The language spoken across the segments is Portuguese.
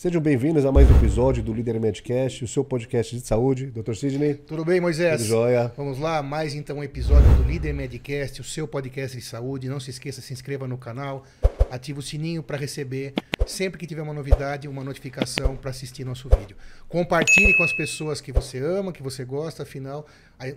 Sejam bem-vindos a mais um episódio do Líder Medcast, o seu podcast de saúde. Dr. Sidney. Tudo bem, Moisés? Tudo jóia. Vamos lá, mais então um episódio do Líder Medcast, o seu podcast de saúde. Não se esqueça, se inscreva no canal, ative o sininho para receber sempre que tiver uma novidade, uma notificação para assistir nosso vídeo. Compartilhe com as pessoas que você ama, que você gosta, afinal,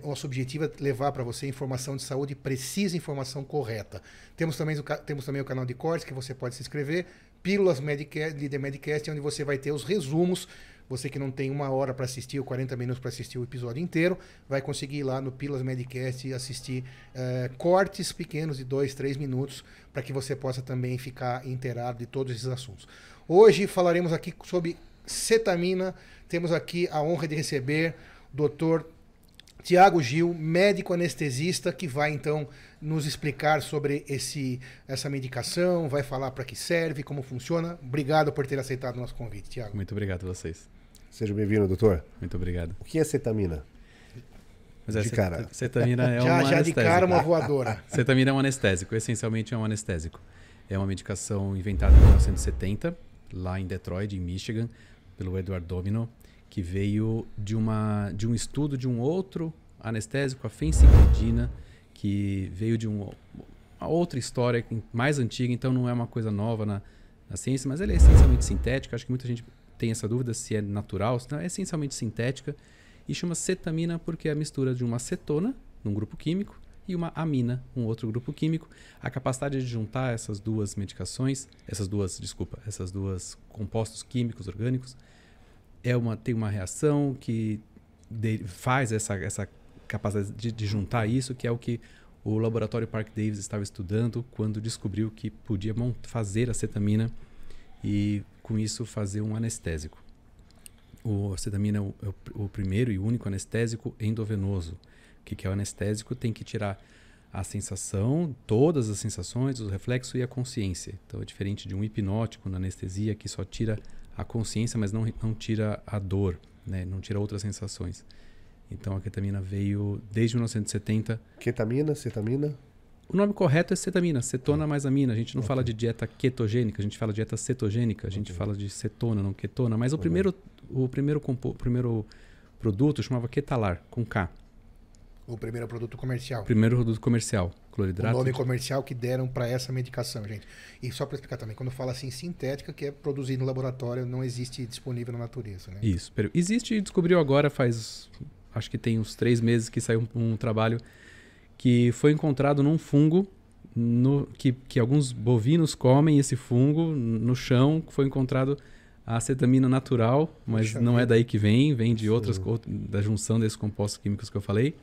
o nosso objetivo é levar para você informação de saúde precisa, informação correta. Temos também, o, temos também o canal de cortes que você pode se inscrever, Pílulas medicast Líder Medcast, onde você vai ter os resumos. Você que não tem uma hora para assistir ou 40 minutos para assistir o episódio inteiro, vai conseguir ir lá no pílulas Medcast e assistir é, cortes pequenos de 2, 3 minutos, para que você possa também ficar inteirado de todos esses assuntos. Hoje falaremos aqui sobre cetamina. Temos aqui a honra de receber o Dr. Tiago Gil, médico anestesista, que vai então nos explicar sobre esse, essa medicação, vai falar para que serve, como funciona. Obrigado por ter aceitado o nosso convite, Tiago. Muito obrigado a vocês. Seja bem-vindo, doutor. Muito obrigado. O que é cetamina? Mas é, de cara. Cetamina é já, uma já de cara uma voadora. Cetamina é um anestésico, essencialmente é um anestésico. É uma medicação inventada em 1970, lá em Detroit, em Michigan, pelo Edward Domino, que veio de, uma, de um estudo de um outro anestésico, a fensigridina, que veio de um, uma outra história mais antiga, então não é uma coisa nova na, na ciência, mas ela é essencialmente sintética. Acho que muita gente tem essa dúvida se é natural, se não, é essencialmente sintética. E chama cetamina porque é a mistura de uma cetona, num grupo químico, e uma amina, um outro grupo químico. A capacidade de juntar essas duas medicações, essas duas, desculpa, essas duas compostos químicos orgânicos, é uma, tem uma reação que de, faz essa, essa capacidade de, de juntar isso, que é o que o laboratório Park Davis estava estudando quando descobriu que podia fazer a cetamina e com isso fazer um anestésico. O cetamina é o, é o, primeiro e único anestésico endovenoso. O que, que é o anestésico? Tem que tirar a sensação, todas as sensações, o reflexo e a consciência. Então é diferente de um hipnótico na anestesia que só tira a consciência, mas não, não tira a dor, né? não tira outras sensações. Então a ketamina veio desde 1970. Ketamina, cetamina? O nome correto é cetamina, cetona tá. mais amina. A gente não okay. fala de dieta ketogênica, a gente fala de dieta cetogênica, a gente okay. fala de cetona, não ketona. Mas o okay. primeiro, o primeiro, compo, primeiro produto chamava Ketalar, com K. O primeiro produto comercial. O primeiro produto comercial, cloridrato. O nome comercial que deram para essa medicação, gente. E só para explicar também, quando fala assim sintética, que é produzida no laboratório, não existe disponível na natureza, né? Isso. Existe e descobriu agora faz acho que tem uns três meses que saiu um, um trabalho que foi encontrado num fungo no, que, que, alguns bovinos comem esse fungo no chão, foi encontrado a acetamina natural, mas Deixa não ver. é daí que vem, vem de outras da junção desses compostos químicos que eu falei.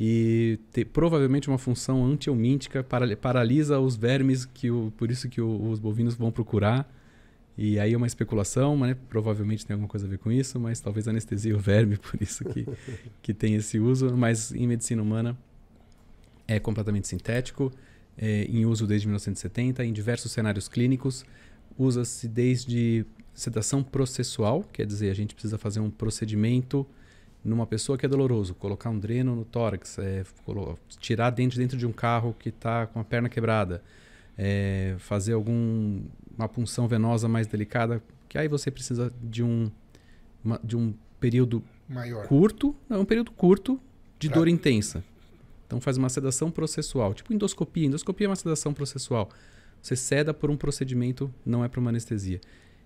E te, provavelmente uma função antielmíntica para, paralisa os vermes que o, por isso que o, os bovinos vão procurar. E aí é uma especulação, mas né, provavelmente tem alguma coisa a ver com isso, mas talvez anestesia o verme, por isso que, que tem esse uso. Mas em medicina humana é completamente sintético, é em uso desde 1970, em diversos cenários clínicos. Usa-se desde sedação processual, quer dizer, a gente precisa fazer um procedimento numa pessoa que é doloroso, colocar um dreno no tórax, é, tirar dente dentro de um carro que está com a perna quebrada é, fazer algum uma punção venosa mais delicada, que aí você precisa de um uma, de um período Maior. curto, não, um período curto de pra... dor intensa. Então faz uma sedação processual, tipo endoscopia. Endoscopia é uma sedação processual. Você seda por um procedimento, não é para uma anestesia.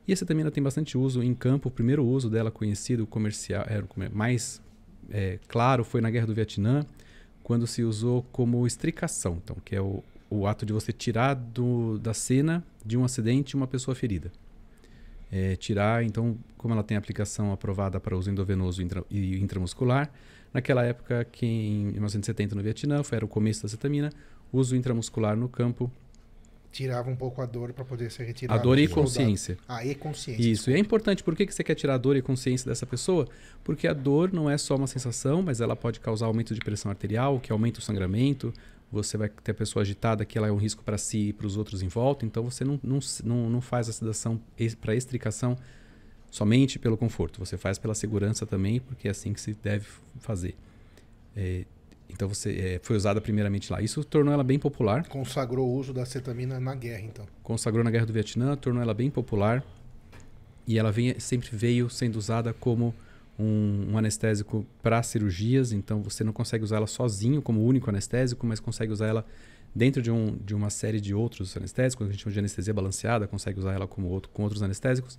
E essa também ela tem bastante uso em campo. O primeiro uso dela conhecido comercial, era mais é, claro foi na Guerra do Vietnã, quando se usou como estricação, então que é o, o ato de você tirar do, da cena de um acidente uma pessoa ferida. É, tirar, então, como ela tem aplicação aprovada para uso endovenoso intra, e intramuscular, naquela época, quem em 1970 no Vietnã, foi, era o começo da cetamina, uso intramuscular no campo. Tirava um pouco a dor para poder ser retirada. A dor e consciência. Ah, e consciência. Isso. E é importante. Por que, que você quer tirar a dor e consciência dessa pessoa? Porque a dor não é só uma sensação, mas ela pode causar aumento de pressão arterial, que aumenta o sangramento, você vai ter a pessoa agitada, que ela é um risco para si e para os outros em volta, então você não, não, não, não faz a sedação para estricação somente pelo conforto, você faz pela segurança também, porque é assim que se deve fazer. É, então você é, foi usada primeiramente lá. Isso tornou ela bem popular. Consagrou o uso da cetamina na guerra, então. Consagrou na guerra do Vietnã, tornou ela bem popular e ela vem, sempre veio sendo usada como um, um anestésico para cirurgias, então você não consegue usá-la sozinho como único anestésico, mas consegue usar ela dentro de, um, de uma série de outros anestésicos, a gente chama de anestesia balanceada, consegue usar ela como outro, com outros anestésicos,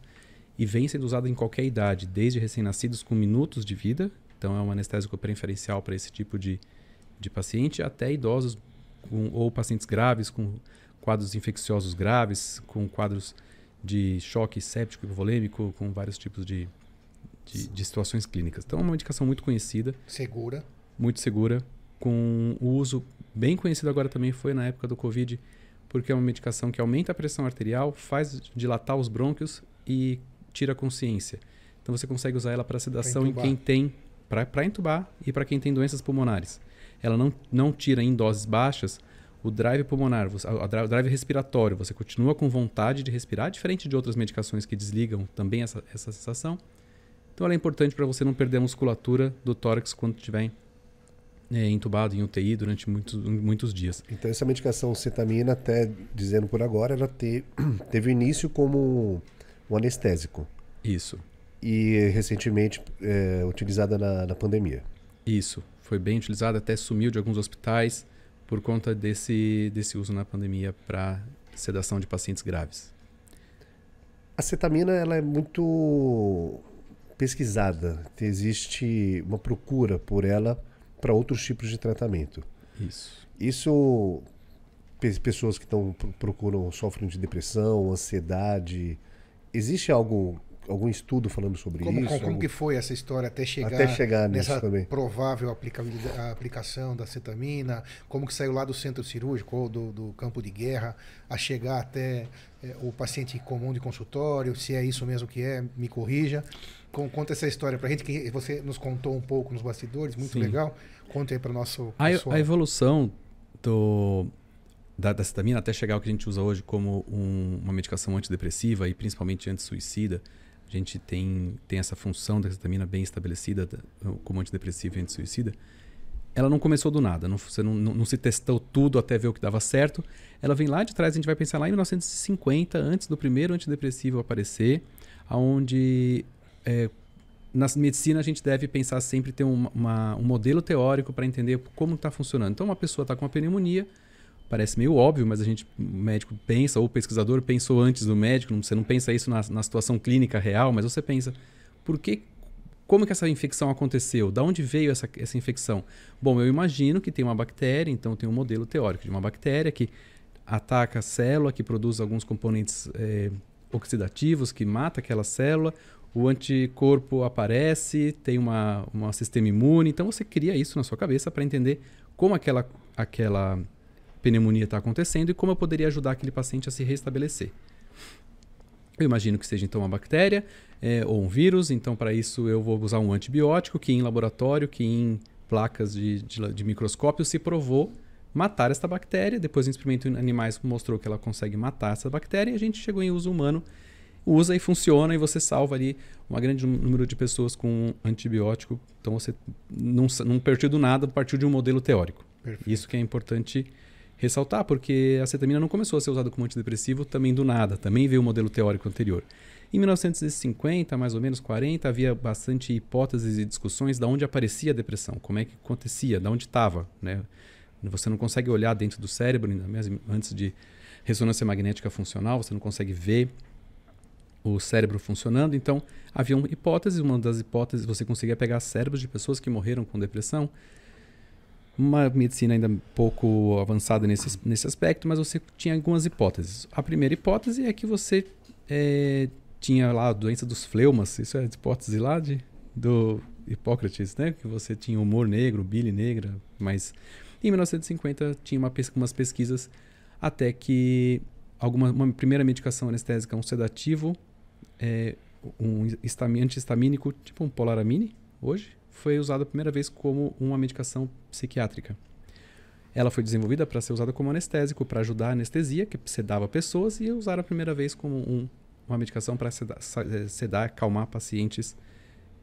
e vem sendo usada em qualquer idade, desde recém-nascidos com minutos de vida, então é um anestésico preferencial para esse tipo de, de paciente, até idosos com, ou pacientes graves com quadros infecciosos graves, com quadros de choque séptico volêmico, com vários tipos de de, de situações clínicas. Então é uma medicação muito conhecida. Segura. Muito segura. Com o uso bem conhecido agora também foi na época do Covid, porque é uma medicação que aumenta a pressão arterial, faz dilatar os brônquios e tira a consciência. Então você consegue usar ela para sedação em quem tem para entubar e para quem tem doenças pulmonares. Ela não, não tira em doses baixas o drive pulmonar, o drive respiratório. Você continua com vontade de respirar, diferente de outras medicações que desligam também essa, essa sensação. Então ela é importante para você não perder a musculatura do tórax quando estiver é, entubado em UTI durante muitos, muitos dias. Então essa medicação cetamina, até dizendo por agora, ela te, teve início como um anestésico. Isso. E recentemente é, utilizada na, na, pandemia. Isso, foi bem utilizada, até sumiu de alguns hospitais por conta desse, desse uso na pandemia para sedação de pacientes graves. A cetamina ela é muito pesquisada, existe uma procura por ela para outros tipos de tratamento. Isso. Isso pessoas que estão procuram sofrem de depressão, ansiedade, existe algo algum estudo falando sobre como, isso? Como, que foi essa história até chegar, até chegar nessa também. provável aplicação da cetamina? Como que saiu lá do centro cirúrgico ou do, do campo de guerra a chegar até é, o paciente comum de consultório? Se é isso mesmo que é, me corrija conta essa história pra gente, que você nos contou um pouco nos bastidores, muito Sim. legal. Conta aí para nosso a, a evolução do, da, da cetamina até chegar ao que a gente usa hoje como um, uma medicação antidepressiva e principalmente antissuicida. A gente tem, tem essa função da cetamina bem estabelecida como antidepressiva e antissuicida. Ela não começou do nada, não, você não, não, não se testou tudo até ver o que dava certo. Ela vem lá de trás, a gente vai pensar lá em 1950, antes do primeiro antidepressivo aparecer, aonde é, na medicina a gente deve pensar sempre ter um, uma, um modelo teórico para entender como está funcionando. Então, uma pessoa está com uma pneumonia, parece meio óbvio, mas a gente, o médico pensa, ou o pesquisador pensou antes do médico, você não pensa isso na, na situação clínica real, mas você pensa, por que, como que essa infecção aconteceu? Da onde veio essa, essa infecção? Bom, eu imagino que tem uma bactéria, então tem um modelo teórico de uma bactéria que ataca a célula, que produz alguns componentes é, oxidativos, que mata aquela célula, o anticorpo aparece, tem uma, um sistema imune. Então você cria isso na sua cabeça para entender como aquela, aquela pneumonia está acontecendo e como eu poderia ajudar aquele paciente a se restabelecer. Eu imagino que seja então uma bactéria é, ou um vírus, então para isso eu vou usar um antibiótico que em laboratório, que em placas de, de, de microscópio se provou matar esta bactéria. Depois, um experimento em animais mostrou que ela consegue matar essa bactéria e a gente chegou em uso humano usa e funciona e você salva ali um grande número de pessoas com antibiótico. Então você não, não partiu do nada, partiu de um modelo teórico. Perfeito. Isso que é importante ressaltar, porque a cetamina não começou a ser usada como antidepressivo também do nada, também veio o um modelo teórico anterior. Em 1950, mais ou menos 40, havia bastante hipóteses e discussões da onde aparecia a depressão, como é que acontecia, da onde estava, né? Você não consegue olhar dentro do cérebro, antes de ressonância magnética funcional, você não consegue ver o cérebro funcionando. Então, haviam hipóteses. Uma das hipóteses, você conseguia pegar cérebros de pessoas que morreram com depressão. Uma medicina ainda pouco avançada nesse, nesse aspecto, mas você tinha algumas hipóteses. A primeira hipótese é que você é, tinha lá a doença dos fleumas. Isso é a hipótese lá de, do Hipócrates, né? Que você tinha humor negro, bile negra, mas... Em 1950 tinha uma pes umas pesquisas até que alguma uma primeira medicação anestésica, um sedativo, é, um antihistamínico, tipo um polaramine, hoje, foi usado a primeira vez como uma medicação psiquiátrica. Ela foi desenvolvida para ser usada como anestésico, para ajudar a anestesia, que sedava pessoas, e usada a primeira vez como um, uma medicação para é, sedar, sedar, calmar pacientes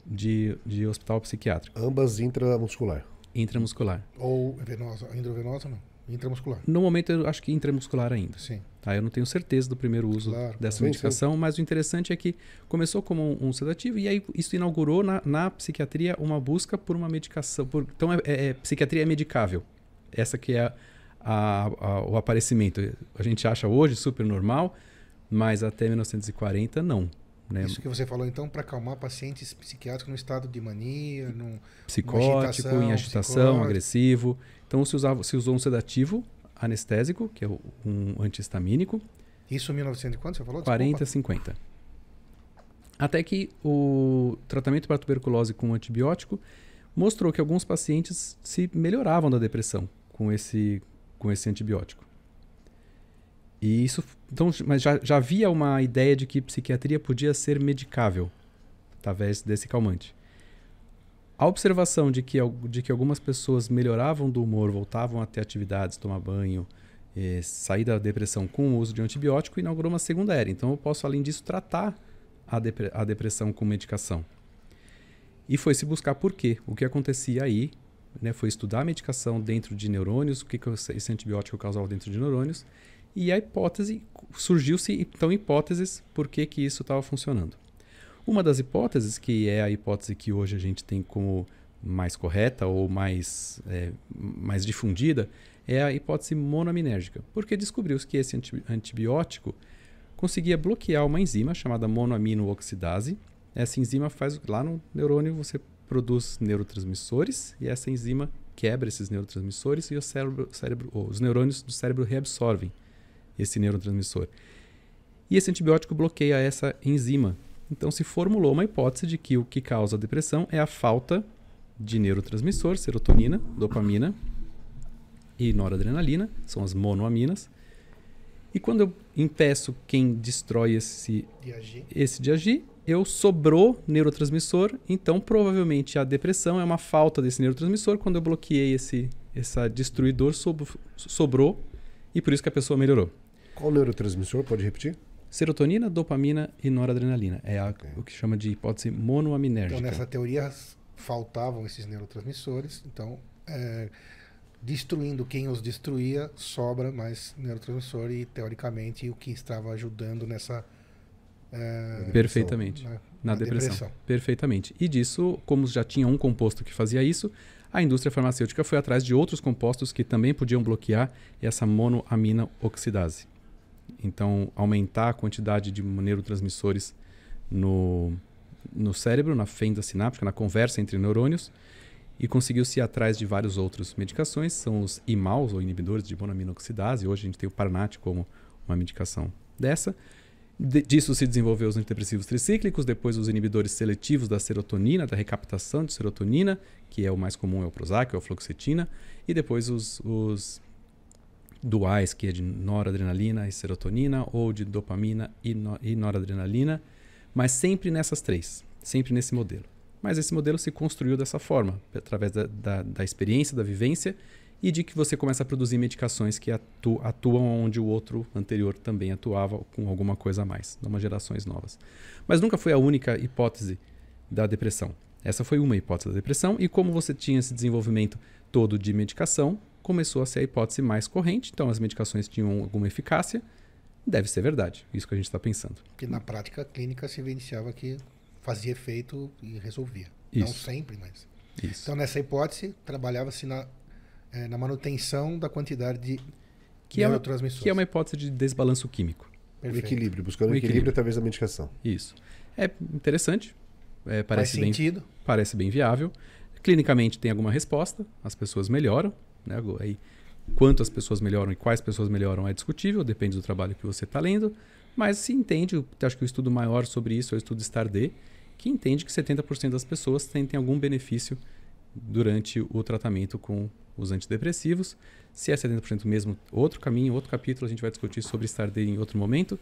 de, de hospital psiquiátrico. Ambas intramuscular. Intramuscular. Ou venosa. Intravenosa não? Intramuscular. No momento, eu acho que intramuscular ainda. Sim. Tá, eu não tenho certeza do primeiro uso claro, dessa medicação, sim. mas o interessante é que começou como um, um sedativo e aí isso inaugurou na, na, psiquiatria uma busca por uma medicação. Por, então, é, é, é, psiquiatria é medicável. Essa que é a, a, o aparecimento. A gente acha hoje super normal, mas até 1940 não. Né? Isso que você falou, então, para acalmar pacientes psiquiátricos no estado de mania, no psicótico, agitação, em agitação, agressivo. Então se, usava, se usou um sedativo anestésico, que é um antihistamínico. Isso em 1900 você falou? 40, 50. Até que o tratamento para tuberculose com antibiótico mostrou que alguns pacientes se melhoravam da depressão com esse, com esse antibiótico. E isso, então, mas já, já havia uma ideia de que psiquiatria podia ser medicável através desse calmante. A observação de que, de que algumas pessoas melhoravam do humor, voltavam a ter atividades, tomar banho, eh, sair da depressão com o uso de antibiótico, inaugurou uma segunda era. Então eu posso, além disso, tratar a, dep a depressão com medicação. E foi se buscar por quê, o que acontecia aí, né, foi estudar a medicação dentro de neurônios, o que, que esse antibiótico causava dentro de neurônios, e a hipótese, surgiu-se então hipóteses por que, que isso estava funcionando. Uma das hipóteses, que é a hipótese que hoje a gente tem como mais correta ou mais, é, mais difundida, é a hipótese monoaminérgica, porque descobriu-se que esse antibiótico conseguia bloquear uma enzima chamada monoaminooxidase. Essa enzima faz lá no neurônio você produz neurotransmissores e essa enzima quebra esses neurotransmissores e o cérebro, cérebro os neurônios do cérebro reabsorvem esse neurotransmissor. E esse antibiótico bloqueia essa enzima então se formulou uma hipótese de que o que causa depressão é a falta de neurotransmissor, serotonina, dopamina e noradrenalina, são as monoaminas. E quando eu impeço quem destrói esse de agir. esse de agir, eu sobrou neurotransmissor, então provavelmente a depressão é uma falta desse neurotransmissor. Quando eu bloqueei esse essa destruidor sobrou e por isso que a pessoa melhorou. Qual neurotransmissor? Pode repetir? Serotonina, dopamina e noradrenalina. É a, o que chama de hipótese monoaminérgica. Então, nessa teoria, faltavam esses neurotransmissores. Então, é, destruindo quem os destruía, sobra mais neurotransmissor e, teoricamente, o que estava ajudando nessa. É, Perfeitamente. Né? na, na depressão. depressão. Perfeitamente. E disso, como já tinha um composto que fazia isso, a indústria farmacêutica foi atrás de outros compostos que também podiam bloquear essa monoamina oxidase. Então, aumentar a quantidade de neurotransmissores no, no cérebro, na fenda sináptica, na conversa entre neurônios, e conseguiu-se ir atrás de várias outras medicações, são os IMAUs, ou inibidores de e hoje a gente tem o Parnat como uma medicação dessa. De, disso se desenvolveu os antidepressivos tricíclicos, depois os inibidores seletivos da serotonina, da recaptação de serotonina, que é o mais comum, é o Prozac, é a fluoxetina, e depois os, os duais, que é de noradrenalina e serotonina, ou de dopamina e, no, e noradrenalina, mas sempre nessas três, sempre nesse modelo. Mas esse modelo se construiu dessa forma, através da, da, da experiência, da vivência e de que você começa a produzir medicações que atu atuam onde o outro anterior também atuava com alguma coisa a mais, numa gerações novas. Mas nunca foi a única hipótese da depressão. Essa foi uma hipótese da depressão e como você tinha esse desenvolvimento todo de medicação, começou a ser a hipótese mais corrente, então as medicações tinham alguma eficácia. Deve ser verdade, isso que a gente está pensando. Porque na prática clínica se evidenciava que fazia efeito e resolvia. Isso. Não sempre, mas. Isso. Então, nessa hipótese, trabalhava-se na, é, na manutenção da quantidade de que é, uma, que é uma hipótese de desbalanço químico. Perfeito. O equilíbrio, buscando o equilíbrio, equilíbrio através da medicação. Isso. É interessante, é, parece Faz bem, sentido. Parece bem viável. Clinicamente tem alguma resposta, as pessoas melhoram, né? Aí, quanto as pessoas melhoram e quais pessoas melhoram é discutível, depende do trabalho que você está lendo, mas se entende, acho que o estudo maior sobre isso é o estudo Stardé, que entende que 70% das pessoas sentem algum benefício durante o tratamento com os antidepressivos. Se é 70% mesmo, outro caminho, outro capítulo, a gente vai discutir sobre Stardé em outro momento,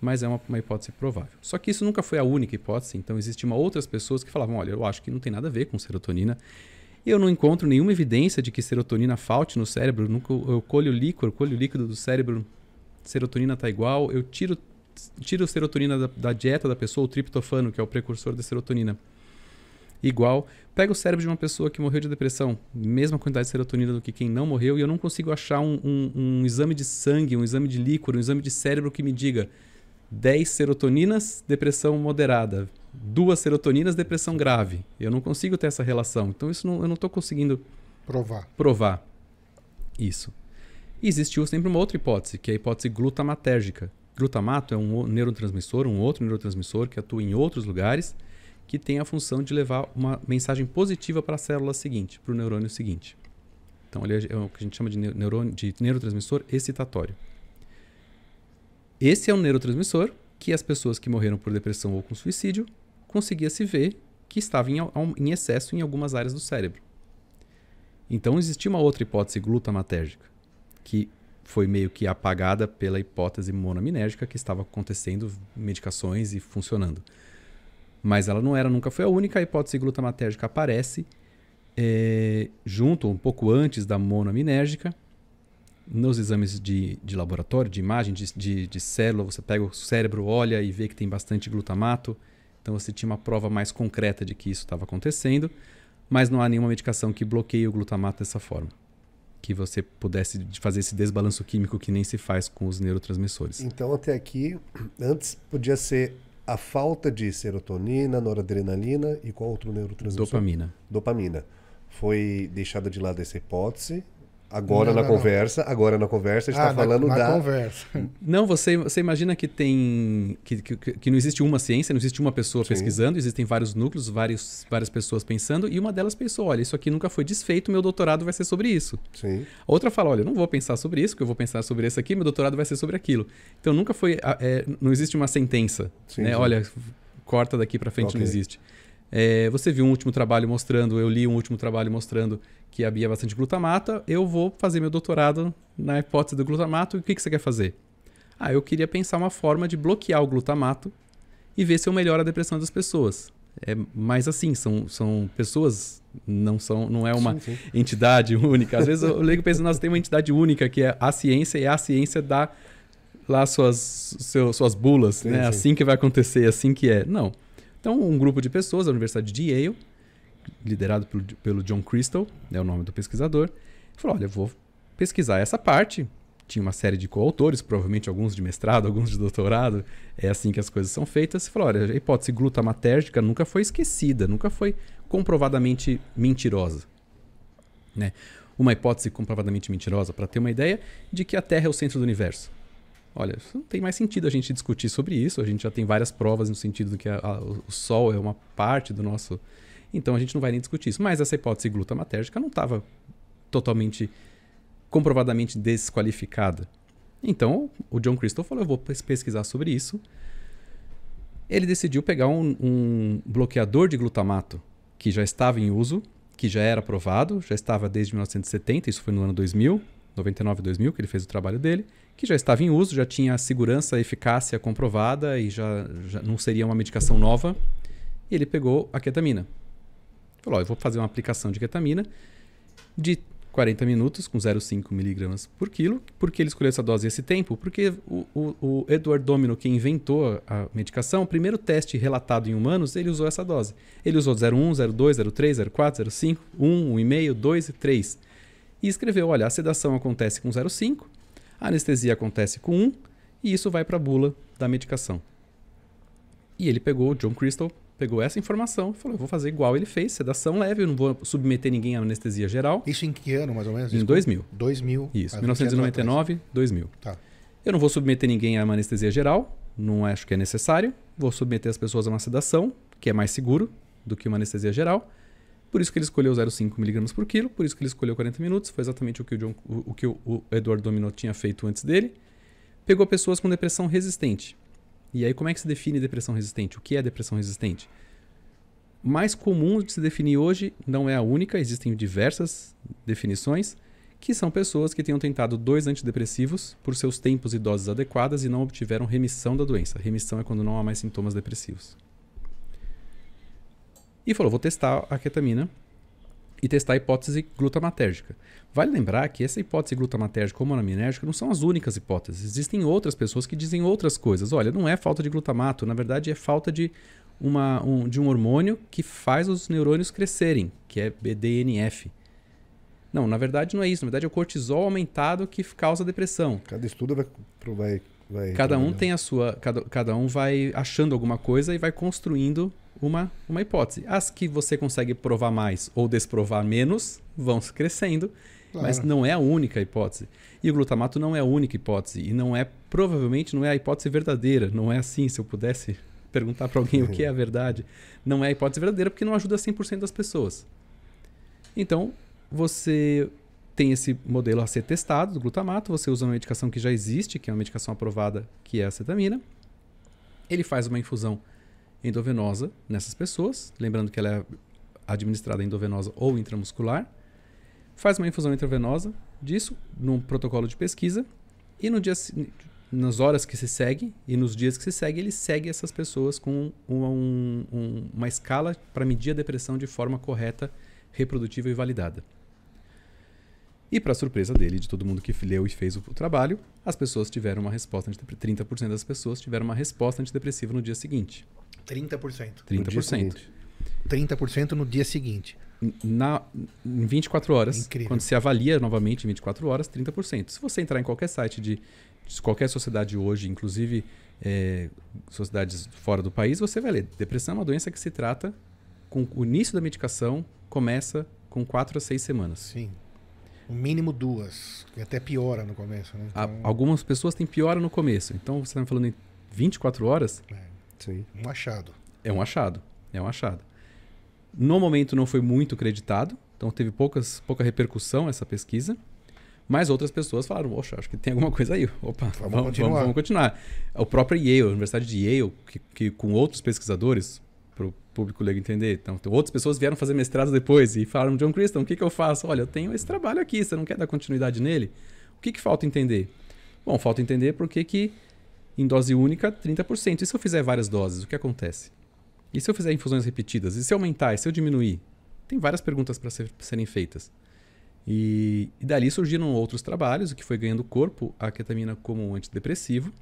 mas é uma, uma, hipótese provável. Só que isso nunca foi a única hipótese, então existiam outras pessoas que falavam, olha, eu acho que não tem nada a ver com serotonina, eu não encontro nenhuma evidência de que serotonina falte no cérebro. Nunca, eu colho líquido, colho líquido do cérebro, serotonina tá igual. Eu tiro, tiro serotonina da, da dieta da pessoa, o triptofano, que é o precursor da serotonina igual. Pega o cérebro de uma pessoa que morreu de depressão, mesma quantidade de serotonina do que quem não morreu, e eu não consigo achar um, um, um exame de sangue, um exame de líquido, um exame de cérebro que me diga 10 serotoninas, depressão moderada duas serotoninas, depressão grave. Eu não consigo ter essa relação. Então, isso não, eu não estou conseguindo provar. provar isso. E existiu sempre uma outra hipótese, que é a hipótese glutamatérgica. Glutamato é um neurotransmissor, um outro neurotransmissor que atua em outros lugares, que tem a função de levar uma mensagem positiva para a célula seguinte, para o neurônio seguinte. Então, ele é, é o que a gente chama de, neurônio, de neurotransmissor excitatório. Esse é um neurotransmissor que as pessoas que morreram por depressão ou com suicídio conseguia se ver que estava em, em excesso em algumas áreas do cérebro. Então existia uma outra hipótese glutamatérgica, que foi meio que apagada pela hipótese monoaminérgica que estava acontecendo, medicações e funcionando. Mas ela não era, nunca foi a única. A hipótese glutamatérgica aparece é, junto, um pouco antes da monoaminérgica, nos exames de, de laboratório, de imagem, de, de, de, célula, você pega o cérebro, olha e vê que tem bastante glutamato. Então você tinha uma prova mais concreta de que isso estava acontecendo, mas não há nenhuma medicação que bloqueie o glutamato dessa forma. Que você pudesse fazer esse desbalanço químico que nem se faz com os neurotransmissores. Então, até aqui, antes podia ser a falta de serotonina, noradrenalina e qual outro neurotransmissor? Dopamina. Dopamina. Foi deixada de lado essa hipótese Agora não, na não, conversa, não. agora na conversa, a gente está ah, falando na, na da. Conversa. Não, você, você imagina que tem. Que, que, que não existe uma ciência, não existe uma pessoa Sim. pesquisando, existem vários núcleos, vários, várias pessoas pensando, e uma delas pensou: olha, isso aqui nunca foi desfeito, meu doutorado vai ser sobre isso. Sim. A outra fala: olha, não vou pensar sobre isso, porque eu vou pensar sobre isso aqui, meu doutorado vai ser sobre aquilo. Então nunca foi. É, não existe uma sentença. Sim, né? Olha, corta daqui para frente, okay. não existe. É, você viu um último trabalho mostrando, eu li um último trabalho mostrando que havia bastante glutamato. eu vou fazer meu doutorado na hipótese do glutamato. E o que, que você quer fazer? Ah, eu queria pensar uma forma de bloquear o glutamato e ver se eu melhoro a depressão das pessoas. É, mais assim, são, são pessoas, não são não é uma sim, sim. entidade única. Às vezes eu leio e penso, nós temos uma entidade única, que é a ciência, e a ciência dá lá suas, seu, suas bulas, sim, né? Assim que vai acontecer, assim que é. Não. Então, um grupo de pessoas da Universidade de Yale, liderado pelo John Crystal, é o nome do pesquisador, falou: olha, eu vou pesquisar essa parte. Tinha uma série de coautores, provavelmente alguns de mestrado, alguns de doutorado. É assim que as coisas são feitas. E falou: olha, a hipótese glutamatérgica nunca foi esquecida, nunca foi comprovadamente mentirosa. Né? Uma hipótese comprovadamente mentirosa, para ter uma ideia, de que a Terra é o centro do universo olha, não tem mais sentido a gente discutir sobre isso, a gente já tem várias provas no sentido de que a, a, o Sol é uma parte do nosso. Então a gente não vai nem discutir isso. Mas essa hipótese glutamatérgica não estava totalmente comprovadamente desqualificada. Então o John Crystal falou: eu vou pesquisar sobre isso. Ele decidiu pegar um, um bloqueador de glutamato que já estava em uso, que já era aprovado, já estava desde 1970, isso foi no ano 2000 99-2000, que ele fez o trabalho dele, que já estava em uso, já tinha segurança, eficácia comprovada e já, já não seria uma medicação nova. E ele pegou a ketamina. Falou: eu vou fazer uma aplicação de ketamina de 40 minutos com 0,5 miligramas por quilo. Por que ele escolheu essa dose e esse tempo? Porque o, o, o, Edward Domino, que inventou a medicação, o primeiro teste relatado em humanos, ele usou essa dose. Ele usou 0,1, 0,2, 0,3, 0,4, 0,5, 1, 1,5, 2 e 3 e escreveu: olha, a sedação acontece com 0,5, a anestesia acontece com 1, e isso vai para a bula da medicação. E ele pegou, John Crystal pegou essa informação falou: eu vou fazer igual ele fez, sedação leve, eu não vou submeter ninguém à anestesia geral. Isso em que ano, mais ou menos? Em 2000. 2000. Isso, 1999, 2000. Tá. Eu não vou submeter ninguém à anestesia geral, não acho que é necessário. Vou submeter as pessoas a uma sedação, que é mais seguro do que uma anestesia geral. Por isso que ele escolheu 0,5mg por quilo, por isso que ele escolheu 40 minutos, foi exatamente o que o, John, o, o que o Eduardo Domino tinha feito antes dele. Pegou pessoas com depressão resistente. E aí, como é que se define depressão resistente? O que é depressão resistente? Mais comum de se definir hoje, não é a única, existem diversas definições, que são pessoas que tenham tentado dois antidepressivos por seus tempos e doses adequadas e não obtiveram remissão da doença. Remissão é quando não há mais sintomas depressivos e falou: vou testar a ketamina e testar a hipótese glutamatérgica. Vale lembrar que essa hipótese glutamatérgica ou monaminérgica não são as únicas hipóteses. Existem outras pessoas que dizem outras coisas. Olha, não é falta de glutamato, na verdade é falta de, uma, um, de um hormônio que faz os neurônios crescerem, que é BDNF. Não, na verdade não é isso. Na verdade é o cortisol aumentado que causa depressão. Cada estudo vai, vai Vai cada um trabalhar. tem a sua, cada, cada um vai achando alguma coisa e vai construindo uma, uma hipótese. As que você consegue provar mais ou desprovar menos vão crescendo, claro. mas não é a única hipótese. E o glutamato não é a única hipótese. E não é, provavelmente, não é a hipótese verdadeira. Não é assim, se eu pudesse perguntar para alguém o que é a verdade. Não é a hipótese verdadeira porque não ajuda 100% das pessoas. Então, você tem esse modelo a ser testado do glutamato, você usa uma medicação que já existe, que é uma medicação aprovada, que é a cetamina. Ele faz uma infusão endovenosa nessas pessoas, lembrando que ela é administrada endovenosa ou intramuscular, faz uma infusão intravenosa disso num protocolo de pesquisa e no dia, nas horas que se segue e nos dias que se segue, ele segue essas pessoas com uma, um, um, uma escala para medir a depressão de forma correta, reprodutiva e validada. E para surpresa dele, de todo mundo que leu e fez o, o trabalho, as pessoas tiveram uma resposta, 30% das pessoas tiveram uma resposta antidepressiva no dia seguinte. 30%. 30%. 30% no dia seguinte. Na, em 24 horas, Incrível. quando se avalia novamente em 24 horas, 30%. Se você entrar em qualquer site de, de qualquer sociedade hoje, inclusive é, sociedades fora do país, você vai ler. Depressão é uma doença que se trata com o início da medicação, começa com 4 a 6 semanas. Sim. O mínimo duas, e até piora no começo. Né? Então... Algumas pessoas têm piora no começo. Então você está falando em 24 horas. É Sim. Um achado. É um achado. É um achado. No momento não foi muito creditado, então teve poucas, pouca repercussão essa pesquisa. Mas outras pessoas falaram, poxa, acho que tem alguma coisa aí. Opa, vamos, vamos, continuar. Vamos, vamos continuar. O próprio Yale, a Universidade de Yale, que, que com outros pesquisadores, para o público leigo entender. Então, então outras pessoas vieram fazer mestrado depois e falaram, John Christian, o que, que eu faço? Olha, eu tenho esse trabalho aqui, você não quer dar continuidade nele? O que, que falta entender? Bom, falta entender por que que em dose única, 30%. E se eu fizer várias doses, o que acontece? E se eu fizer infusões repetidas? E se eu aumentar? E se eu diminuir? Tem várias perguntas para ser, serem feitas. E, e dali surgiram outros trabalhos, o que foi ganhando corpo a ketamina como antidepressivo.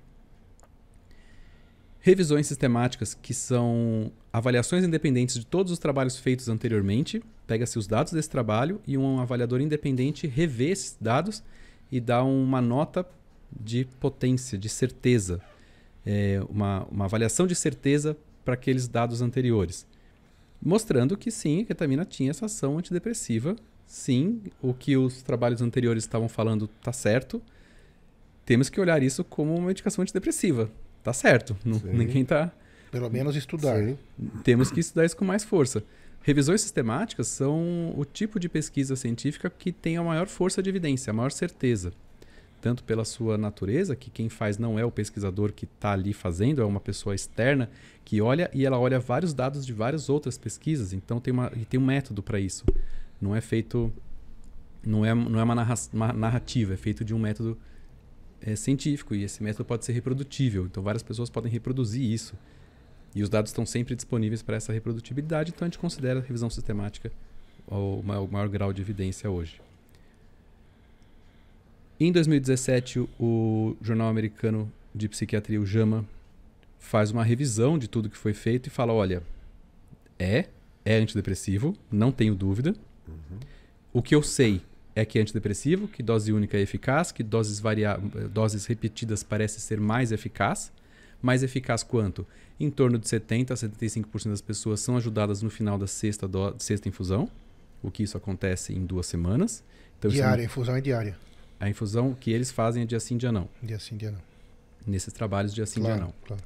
Revisões sistemáticas, que são avaliações independentes de todos os trabalhos feitos anteriormente. Pega-se os dados desse trabalho e um avaliador independente revê esses dados e dá uma nota de potência, de certeza, é, uma, uma avaliação de certeza para aqueles dados anteriores, mostrando que sim, a ketamina tinha essa ação antidepressiva, sim, o que os trabalhos anteriores estavam falando está certo, temos que olhar isso como uma medicação antidepressiva, está certo, não, ninguém está... Pelo menos estudar, sim. Temos que estudar isso com mais força. Revisões sistemáticas são o tipo de pesquisa científica que tem a maior força de evidência, a maior certeza tanto pela sua natureza, que quem faz não é o pesquisador que está ali fazendo, é uma pessoa externa que olha e ela olha vários dados de várias outras pesquisas, então tem, uma, tem um método para isso. Não é feito. Não é, não é uma, narra, uma narrativa, é feito de um método é, científico e esse método pode ser reprodutível, então várias pessoas podem reproduzir isso. E os dados estão sempre disponíveis para essa reprodutibilidade, então a gente considera a revisão sistemática o maior grau de evidência hoje. Em 2017, o jornal americano de psiquiatria, o JAMA, faz uma revisão de tudo que foi feito e fala: olha, é, é antidepressivo, não tenho dúvida. Uhum. O que eu sei é que é antidepressivo, que dose única é eficaz, que doses, varia... doses repetidas parece ser mais eficaz. Mais eficaz quanto? Em torno de 70% a 75% das pessoas são ajudadas no final da sexta, sexta infusão, o que isso acontece em duas semanas. Então, é diária, é... infusão é diária a infusão que eles fazem é dia sim, dia não. Dia sim, dia não. Nesses trabalhos, dia sim, claro, dia não. Claro.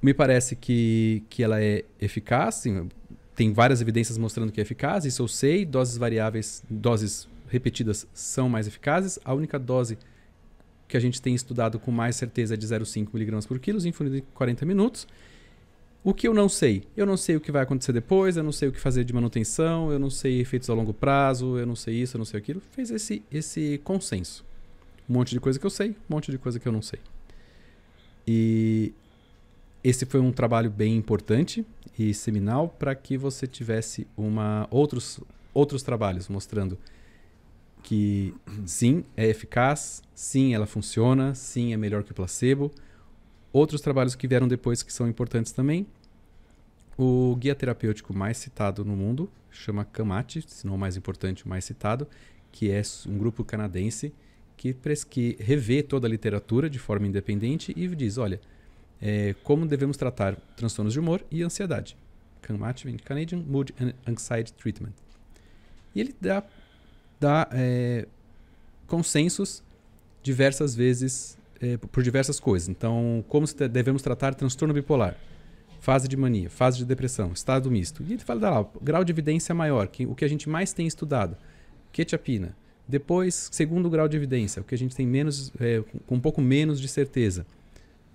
Me parece que, que ela é eficaz, sim, tem várias evidências mostrando que é eficaz, isso eu sei, doses variáveis, doses repetidas são mais eficazes. A única dose que a gente tem estudado com mais certeza é de 0,5 mg por quilo, infundido em 40 minutos. O que eu não sei? Eu não sei o que vai acontecer depois, eu não sei o que fazer de manutenção, eu não sei efeitos a longo prazo, eu não sei isso, eu não sei aquilo. Fez esse, esse consenso. Um monte de coisa que eu sei, um monte de coisa que eu não sei. E esse foi um trabalho bem importante e seminal para que você tivesse uma outros, outros trabalhos mostrando que sim, é eficaz, sim, ela funciona, sim, é melhor que o placebo Outros trabalhos que vieram depois que são importantes também. O guia terapêutico mais citado no mundo chama Kamate, se não o mais importante, o mais citado, que é um grupo canadense que, que revê toda a literatura de forma independente e diz: olha, é, como devemos tratar transtornos de humor e ansiedade. Kamate vem Canadian Mood and Anxiety Treatment. E ele dá, dá é, consensos diversas vezes é, por diversas coisas. Então, como devemos tratar transtorno bipolar? Fase de mania, fase de depressão, estado misto. E ele fala tá lá, o grau de evidência é maior, que, o que a gente mais tem estudado, quetiapina. Depois, segundo grau de evidência, o que a gente tem menos, é, com um pouco menos de certeza.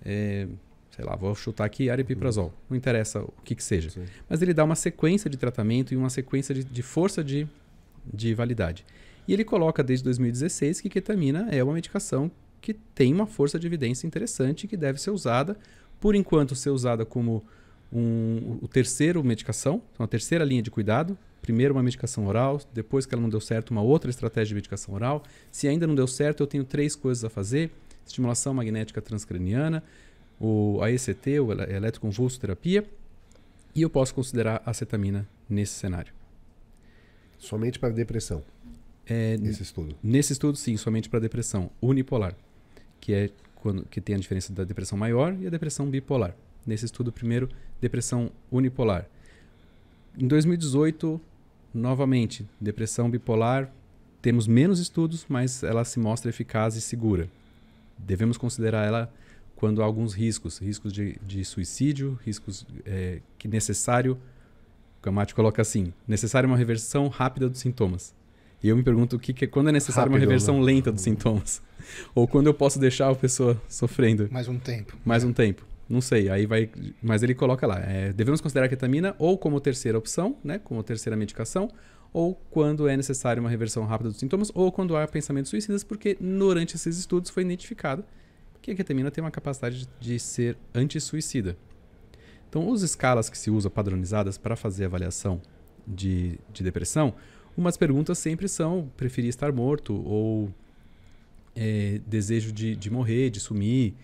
É, sei lá, vou chutar aqui aripiprazol, uhum. não interessa o que que seja. Mas ele dá uma sequência de tratamento e uma sequência de, de, força de, de validade. E ele coloca desde 2016 que ketamina é uma medicação que tem uma força de evidência interessante que deve ser usada, por enquanto ser usada como um, o terceiro medicação, então a terceira linha de cuidado. Primeiro uma medicação oral, depois que ela não deu certo, uma outra estratégia de medicação oral. Se ainda não deu certo, eu tenho três coisas a fazer: estimulação magnética transcraniana, o AECT, o eletroconvulsoterapia, e eu posso considerar a nesse cenário. Somente para depressão. É, nesse estudo? Nesse estudo, sim, somente para depressão unipolar que é quando, que tem a diferença da depressão maior e a depressão bipolar. Nesse estudo, primeiro, depressão unipolar. Em 2018, novamente, depressão bipolar, temos menos estudos, mas ela se mostra eficaz e segura. Devemos considerar ela quando há alguns riscos, riscos de, de suicídio, riscos é, que necessário, o Camate coloca assim, necessário uma reversão rápida dos sintomas. E eu me pergunto o que, que é, quando é necessário Rápido, uma reversão né? lenta dos hum. sintomas. Ou quando eu posso deixar a pessoa sofrendo. Mais um tempo. Mais é. um tempo. Não sei, aí vai. Mas ele coloca lá. É, devemos considerar a ketamina ou como terceira opção, né? Como terceira medicação, ou quando é necessário uma reversão rápida dos sintomas, ou quando há pensamentos suicidas, porque durante esses estudos foi identificado que a ketamina tem uma capacidade de ser antissuicida. Então, os escalas que se usam padronizadas para fazer avaliação de, de depressão, umas perguntas sempre são: preferir estar morto ou é, desejo de, de morrer, de sumir,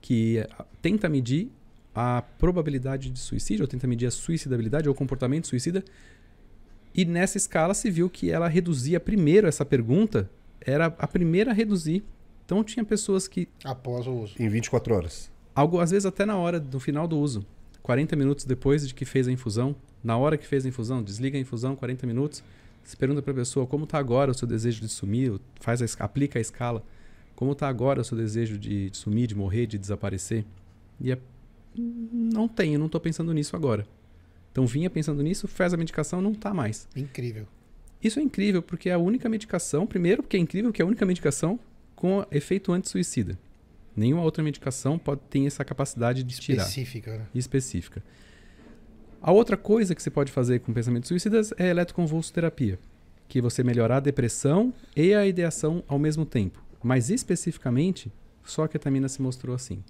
que tenta medir a probabilidade de suicídio, ou tenta medir a suicidabilidade ou o comportamento suicida. E nessa escala se viu que ela reduzia primeiro essa pergunta, era a primeira a reduzir. Então tinha pessoas que. Após o uso. Em 24 horas. Algo, às vezes até na hora, do final do uso. 40 minutos depois de que fez a infusão, na hora que fez a infusão, desliga a infusão, 40 minutos. Você pergunta para a pessoa como está agora o seu desejo de sumir, faz a, aplica a escala. Como está agora o seu desejo de, de sumir, de morrer, de desaparecer? E é, não tenho, não estou pensando nisso agora. Então vinha pensando nisso, faz a medicação, não está mais. Incrível. Isso é incrível porque é a única medicação, primeiro porque é incrível que é a única medicação com efeito anti-suicida. Nenhuma outra medicação pode ter essa capacidade de específica, tirar. Específica, né? Específica. A outra coisa que você pode fazer com pensamentos suicidas é eletroconvulsoterapia, que você melhora a depressão e a ideação ao mesmo tempo. Mas especificamente, só a ketamina se mostrou assim,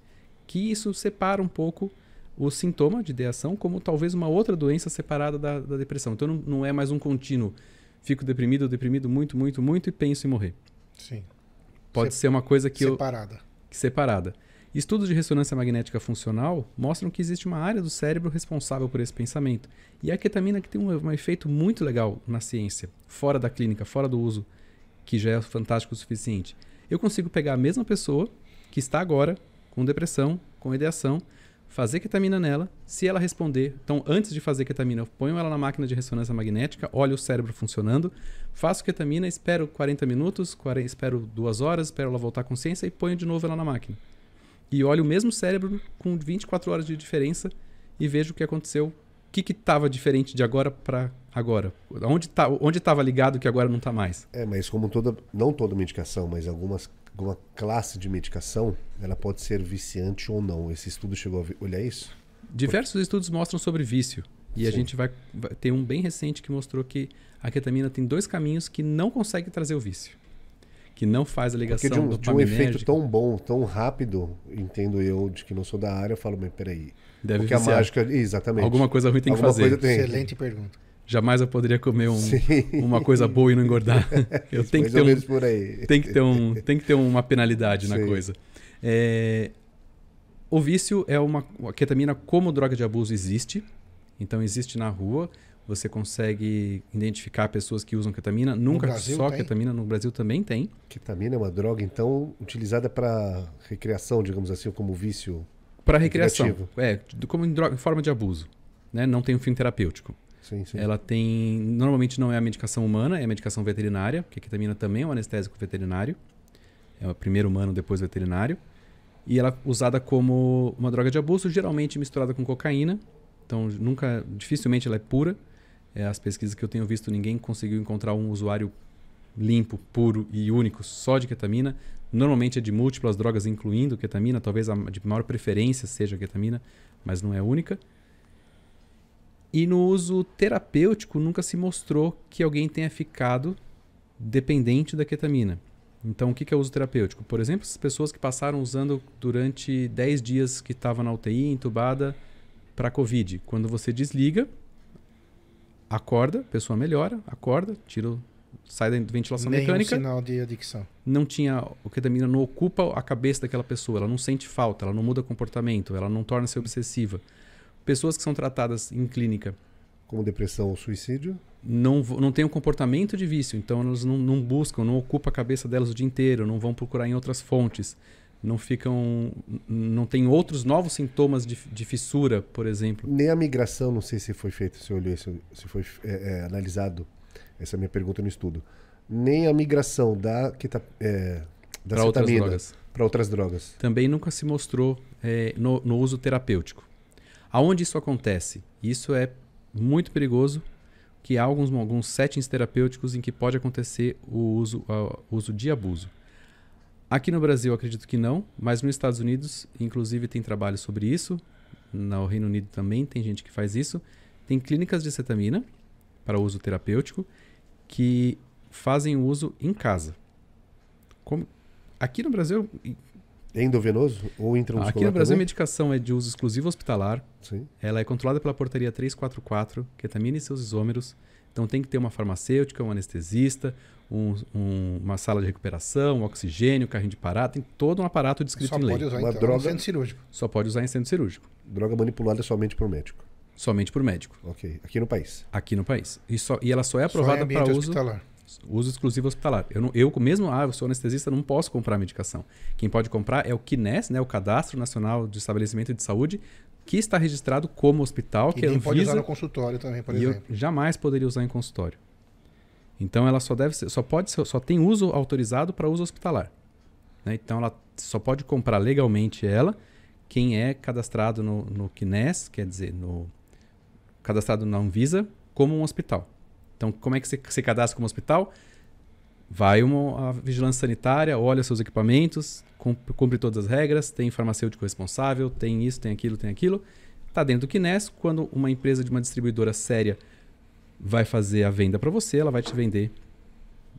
que isso separa um pouco o sintoma de ideação como talvez uma outra doença separada da, da depressão. Então não, não é mais um contínuo, fico deprimido, deprimido muito, muito, muito e penso em morrer. Sim. Pode Sep ser uma coisa que separada. eu... Separada. Separada. Estudos de ressonância magnética funcional mostram que existe uma área do cérebro responsável por esse pensamento. E a ketamina que tem um, um efeito muito legal na ciência, fora da clínica, fora do uso, que já é fantástico o suficiente. Eu consigo pegar a mesma pessoa que está agora com depressão, com ideação, fazer ketamina nela, se ela responder, então antes de fazer ketamina, eu ponho ela na máquina de ressonância magnética, olho o cérebro funcionando, faço ketamina, espero 40 minutos, 40, espero duas horas, espero ela voltar à consciência e ponho de novo ela na máquina e olho o mesmo cérebro com 24 horas de diferença e vejo o que aconteceu. O que estava diferente de agora para agora? Onde tá, onde estava ligado que agora não está mais? É, mas como toda, não toda medicação, mas algumas, alguma classe de medicação, ela pode ser viciante ou não. Esse estudo chegou a olhar isso? Diversos Por... estudos mostram sobre vício. E Sim. a gente vai, vai ter um bem recente que mostrou que a ketamina tem dois caminhos que não consegue trazer o vício que não faz a ligação Porque de um, do de um efeito tão bom, tão rápido, entendo eu, de que não sou da área, eu falo, mas peraí. Deve Porque viciar. a mágica. Exatamente. Alguma coisa ruim tem Alguma que fazer. Tem. Excelente pergunta. Jamais eu poderia comer um, uma coisa boa e não engordar. Eu tenho que ter um, por aí. Tem que ter, um, tem que ter uma penalidade Sim. na coisa. É, o vício é uma. A ketamina, é como droga de abuso, existe. Então, existe na rua você consegue identificar pessoas que usam ketamina, nunca só tem. ketamina, no Brasil também tem. Ketamina é uma droga, então, utilizada para recreação, digamos assim, como vício. Para recreação. É, como em, droga, em forma de abuso. Né? Não tem um fim terapêutico. Sim, sim. Ela tem. Normalmente não é a medicação humana, é a medicação veterinária, porque a ketamina também é um anestésico veterinário. É primeiro humano, depois veterinário. E ela é usada como uma droga de abuso, geralmente misturada com cocaína. Então, nunca, dificilmente ela é pura. É, as pesquisas que eu tenho visto, ninguém conseguiu encontrar um usuário limpo, puro e único só de ketamina. Normalmente é de múltiplas drogas, incluindo ketamina. Talvez a de maior preferência seja a ketamina, mas não é única. E no uso terapêutico, nunca se mostrou que alguém tenha ficado dependente da ketamina. Então, o que é o uso terapêutico? Por exemplo, as pessoas que passaram usando durante 10 dias que estavam na UTI, entubada, para Covid. Quando você desliga, acorda, a pessoa melhora, acorda, tira, sai da ventilação Nenhum mecânica. sinal de adicção. Não tinha o ketamina não ocupa a cabeça daquela pessoa, ela não sente falta, ela não muda comportamento, ela não torna-se obsessiva. Pessoas que são tratadas em clínica como depressão ou suicídio, não não tem um comportamento de vício, então elas não, não buscam, não ocupa a cabeça delas o dia inteiro, não vão procurar em outras fontes não ficam, não tem outros novos sintomas de, de, fissura, por exemplo. Nem a migração, não sei se foi feito, se olhou, se, se foi é, é, analisado. Essa é a minha pergunta no estudo. Nem a migração da que tá, é, da para outras drogas. Para outras drogas. Também nunca se mostrou é, no, no uso terapêutico. Aonde isso acontece? Isso é muito perigoso, que há alguns, alguns settings terapêuticos em que pode acontecer o uso, uh, uso de abuso. Aqui no Brasil acredito que não, mas nos Estados Unidos, inclusive, tem trabalho sobre isso. No Reino Unido também tem gente que faz isso. Tem clínicas de cetamina para uso terapêutico que fazem uso em casa. Como... Aqui no Brasil. Endovenoso ou intramuscular? Aqui no Brasil também? a medicação é de uso exclusivo hospitalar. Sim. Ela é controlada pela portaria 344, ketamina e seus isômeros. Então tem que ter uma farmacêutica, um anestesista, um, um, uma sala de recuperação, um oxigênio, carrinho de parada, tem todo um aparato descrito em lei. Só pode usar uma então, é droga... em centro cirúrgico. Só pode usar em centro cirúrgico. Droga manipulada somente por médico. Somente por médico. Ok. Aqui no país. Aqui no país. E, só, e ela só é aprovada é para uso hospitalar. uso exclusivo hospitalar. Eu, não, eu mesmo, ah, eu sou anestesista, não posso comprar medicação. Quem pode comprar é o KINES, né, o Cadastro Nacional de Estabelecimento de Saúde, que está registrado como hospital, e que é Anvisa. pode usar no consultório também, por e exemplo. Eu jamais poderia usar em consultório. Então ela só deve ser, só pode ser, só tem uso autorizado para uso hospitalar. Né? Então ela só pode comprar legalmente ela quem é cadastrado no, no Kines, quer dizer, no cadastrado na Anvisa como um hospital. Então como é que você se cadastra como hospital? Vai uma a vigilância sanitária, olha seus equipamentos, cumpre, cumpre todas as regras, tem farmacêutico responsável, tem isso, tem aquilo, tem aquilo. Está dentro do Kines. Quando uma empresa de uma distribuidora séria vai fazer a venda para você, ela vai te vender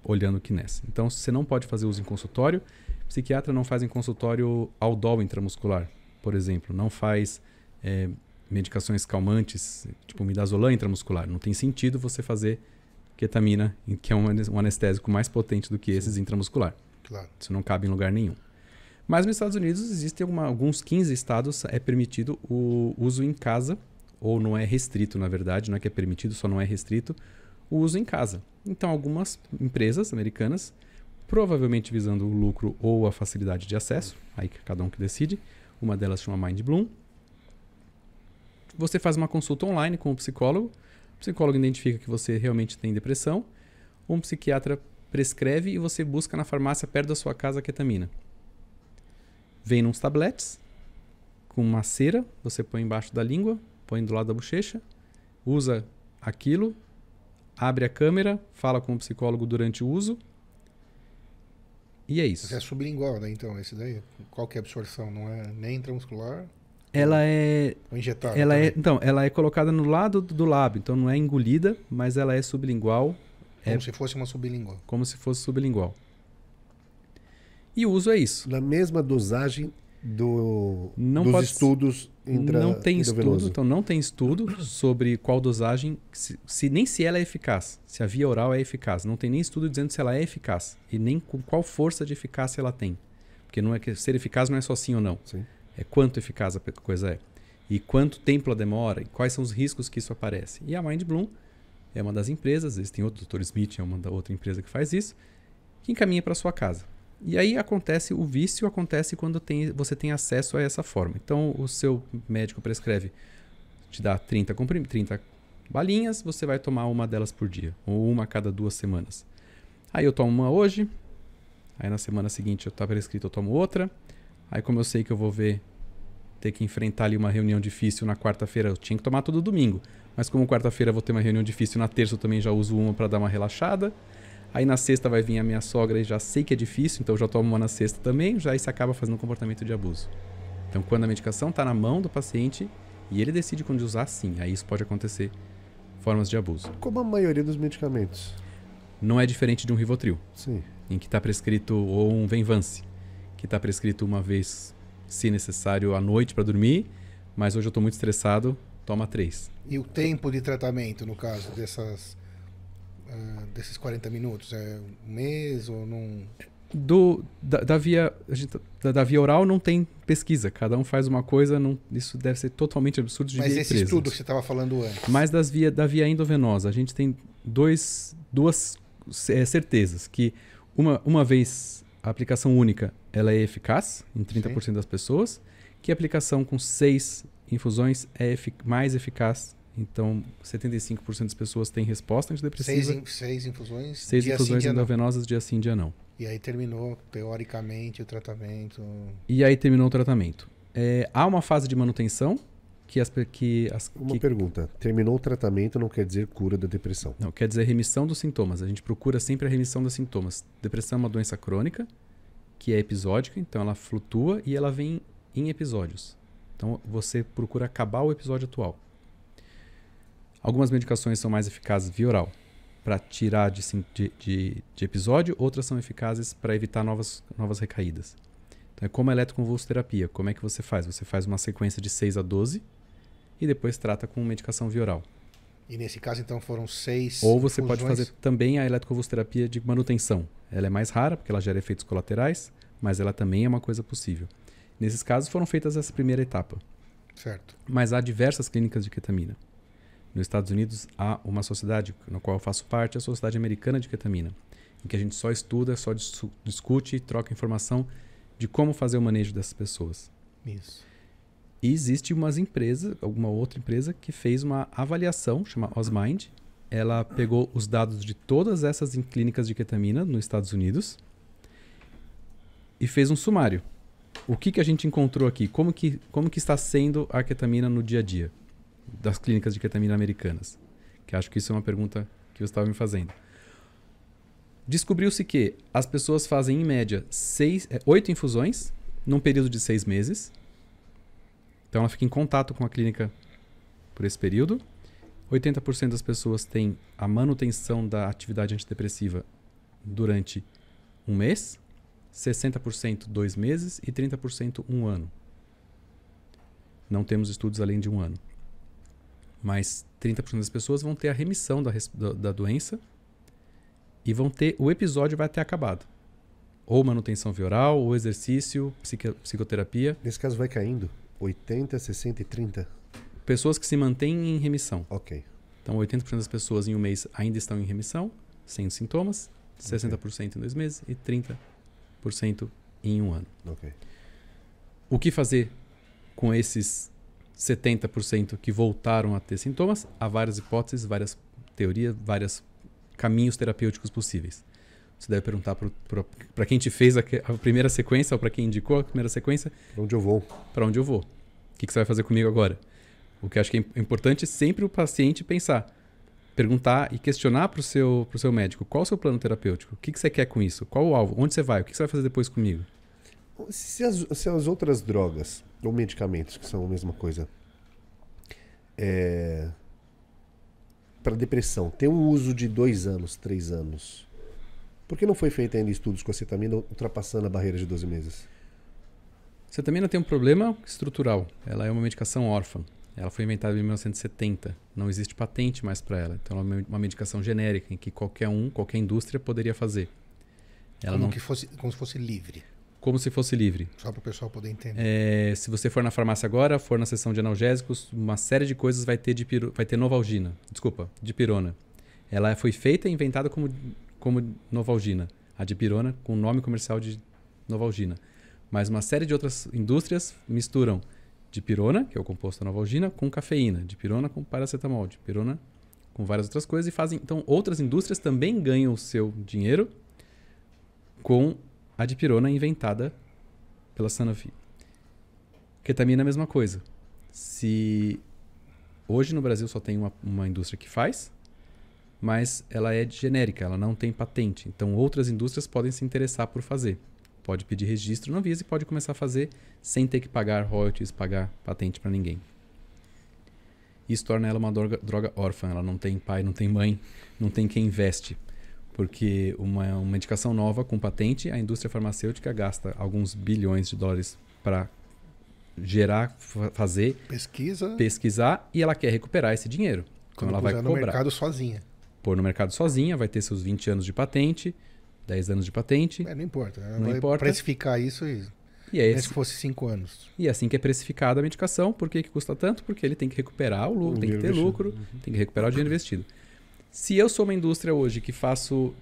olhando o que nessa. Então, você não pode fazer uso em consultório. Psiquiatra não faz em consultório aldol intramuscular, por exemplo. Não faz é, medicações calmantes, tipo midazolam intramuscular. Não tem sentido você fazer ketamina, que é um anestésico mais potente do que esses intramuscular. Claro. Isso não cabe em lugar nenhum. Mas nos Estados Unidos existem alguns 15 estados é permitido o uso em casa ou não é restrito, na verdade, não é que é permitido, só não é restrito, o uso em casa. Então, algumas empresas americanas, provavelmente visando o lucro ou a facilidade de acesso, aí cada um que decide, uma delas chama Mind Bloom. Você faz uma consulta online com o psicólogo, o psicólogo identifica que você realmente tem depressão, um psiquiatra prescreve e você busca na farmácia perto da sua casa a ketamina. Vem nos tabletes, com uma cera, você põe embaixo da língua, põe do lado da bochecha, usa aquilo, abre a câmera, fala com o psicólogo durante o uso. E é isso. Mas é sublingual, né? Então, esse daí, qual que é a absorção? Não é nem intramuscular? Ela é. Ou injetável? Ela é, então, ela é colocada no lado do lábio, então não é engolida, mas ela é sublingual. Como é, se fosse uma sublingual. Como se fosse sublingual. E o uso é isso. Na mesma dosagem do, não dos pode, estudos intra, não tem estudo então não tem estudo sobre qual dosagem se, se, nem se ela é eficaz se a via oral é eficaz não tem nem estudo dizendo se ela é eficaz e nem com qual força de eficácia ela tem porque não é que ser eficaz não é só sim ou não sim. é quanto eficaz a coisa é e quanto tempo ela demora e quais são os riscos que isso aparece e a Mind Bloom é uma das empresas existem outros Dr Smith é uma da outra empresa que faz isso que encaminha para sua casa e aí acontece o vício acontece quando tem, você tem acesso a essa forma. Então o seu médico prescreve te dá 30 comprim 30 balinhas, você vai tomar uma delas por dia, ou uma a cada duas semanas. Aí eu tomo uma hoje, aí na semana seguinte eu tá prescrito, eu tomo outra. Aí como eu sei que eu vou ver ter que enfrentar ali uma reunião difícil na quarta-feira, eu tinha que tomar todo domingo. Mas como quarta-feira eu vou ter uma reunião difícil, na terça eu também já uso uma para dar uma relaxada. Aí na sexta vai vir a minha sogra e já sei que é difícil, então já tomo uma na sexta também, já isso acaba fazendo um comportamento de abuso. Então, quando a medicação está na mão do paciente e ele decide quando usar, sim, aí isso pode acontecer formas de abuso. Como a maioria dos medicamentos. Não é diferente de um Rivotril. Sim. Em que está prescrito, ou um Venvance, que está prescrito uma vez, se necessário, à noite para dormir, mas hoje eu estou muito estressado, toma três. E o tempo de tratamento, no caso dessas eh, desses 40 minutos? É um mês ou não? Do, da, da via, gente, tá, da, da, via oral não tem pesquisa, cada um faz uma coisa, não, isso deve ser totalmente absurdo de Mas esse estudo que você estava falando antes. Mas das via, da via endovenosa, a gente tem dois, duas é, certezas, que uma, uma vez a aplicação única ela é eficaz em 30% Sim. das pessoas, que a aplicação com seis infusões é efic mais eficaz então, 75% das pessoas têm resposta antidepressiva. Seis, seis infusões? Seis dia infusões sim, endovenosas, dia sim, dia não. E aí terminou, teoricamente, o tratamento. E aí terminou o tratamento. É, há uma fase de manutenção que as. Que as uma que... pergunta. Terminou o tratamento não quer dizer cura da depressão? Não, quer dizer remissão dos sintomas. A gente procura sempre a remissão dos sintomas. Depressão é uma doença crônica, que é episódica, então ela flutua e ela vem em episódios. Então você procura acabar o episódio atual. Algumas medicações são mais eficazes via oral, para tirar de, de, de, episódio, outras são eficazes para evitar novas, novas recaídas. Então é como a eletroconvulsoterapia. Como é que você faz? Você faz uma sequência de 6 a 12 e depois trata com medicação via oral. E nesse caso, então, foram seis. Ou você fusões. pode fazer também a eletroconvulsoterapia de manutenção. Ela é mais rara, porque ela gera efeitos colaterais, mas ela também é uma coisa possível. Nesses casos, foram feitas essa primeira etapa. Certo. Mas há diversas clínicas de ketamina. Nos Estados Unidos há uma sociedade na qual eu faço parte, a Sociedade Americana de Ketamina, em que a gente só estuda, só dis discute e troca informação de como fazer o manejo dessas pessoas. Isso. E existe umas empresas, alguma outra empresa que fez uma avaliação, chama Osmind. Ela pegou os dados de todas essas clínicas de ketamina nos Estados Unidos e fez um sumário. O que, que a gente encontrou aqui? Como que, como que está sendo a ketamina no dia a dia? das clínicas de ketamina americanas? Que acho que isso é uma pergunta que você estava me fazendo. Descobriu-se que as pessoas fazem, em média, seis, é, oito infusões num período de seis meses. Então, ela fica em contato com a clínica por esse período. 80% das pessoas têm a manutenção da atividade antidepressiva durante um mês, 60% dois meses e 30% um ano. Não temos estudos além de um ano. Mas 30% das pessoas vão ter a remissão da, da, doença e vão ter o episódio vai ter acabado. Ou manutenção vioral, ou exercício, psicoterapia. Nesse caso vai caindo 80, 60 e 30. Pessoas que se mantêm em remissão. OK. Então 80% das pessoas em um mês ainda estão em remissão, sem sintomas, 60% em dois meses e 30% em um ano. ok O que fazer com esses 70% que voltaram a ter sintomas, há várias hipóteses, várias teorias, vários caminhos terapêuticos possíveis. Você deve perguntar para quem te fez a, a primeira sequência ou para quem indicou a primeira sequência. Para onde eu vou? Para onde eu vou? O que, que, você vai fazer comigo agora? O que eu acho que é, é importante é sempre o paciente pensar, perguntar e questionar para o seu, seu médico qual o seu plano terapêutico, o que, que você quer com isso, qual o alvo, onde você vai, o que, que você vai fazer depois comigo. Se as, se as outras drogas ou medicamentos, que são a mesma coisa, é, para depressão, tem um uso de dois anos, três anos, por que não foi feito ainda estudos com a cetamina ultrapassando a barreira de 12 meses? Cetamina tem um problema estrutural. Ela é uma medicação órfã. Ela foi inventada em 1970. Não existe patente mais para ela. Então, ela é uma medicação genérica em que qualquer um, qualquer indústria poderia fazer. Ela como não... que fosse, como se fosse livre como se fosse livre. Só para o pessoal poder entender. É, se você for na farmácia agora, for na sessão de analgésicos, uma série de coisas vai ter, dipiro, vai ter novalgina. Desculpa, dipirona. Ela foi feita e inventada como, como novalgina. A dipirona, com o nome comercial de novalgina. Mas uma série de outras indústrias misturam dipirona, que é o composto da novalgina, com cafeína. Dipirona com paracetamol. Dipirona com várias outras coisas e fazem. Então, outras indústrias também ganham o seu dinheiro com a dipirona inventada pela Sanofi. Ketamina é a mesma coisa. Se hoje no Brasil só tem uma, uma indústria que faz, mas ela é genérica, ela não tem patente. Então outras indústrias podem se interessar por fazer. Pode pedir registro na Visa e pode começar a fazer sem ter que pagar royalties, pagar patente para ninguém. Isso torna ela uma droga, droga órfã. Ela não tem pai, não tem mãe, não tem quem investe. Porque uma, uma medicação nova com patente, a indústria farmacêutica gasta alguns bilhões de dólares para gerar, fazer. Pesquisa. Pesquisar e ela quer recuperar esse dinheiro. Então ela vai cobrar. no mercado sozinha. Pôr no mercado sozinha, vai ter seus 20 anos de patente, 10 anos de patente. É, não importa. Ela não vai importa. precificar isso e. E é esse... se fosse 5 anos. E é assim que é precificada a medicação. Por que, que custa tanto? Porque ele tem que recuperar o lucro, o tem que ter lucro, uhum. tem que recuperar o dinheiro investido. Se eu sou uma indústria hoje que faço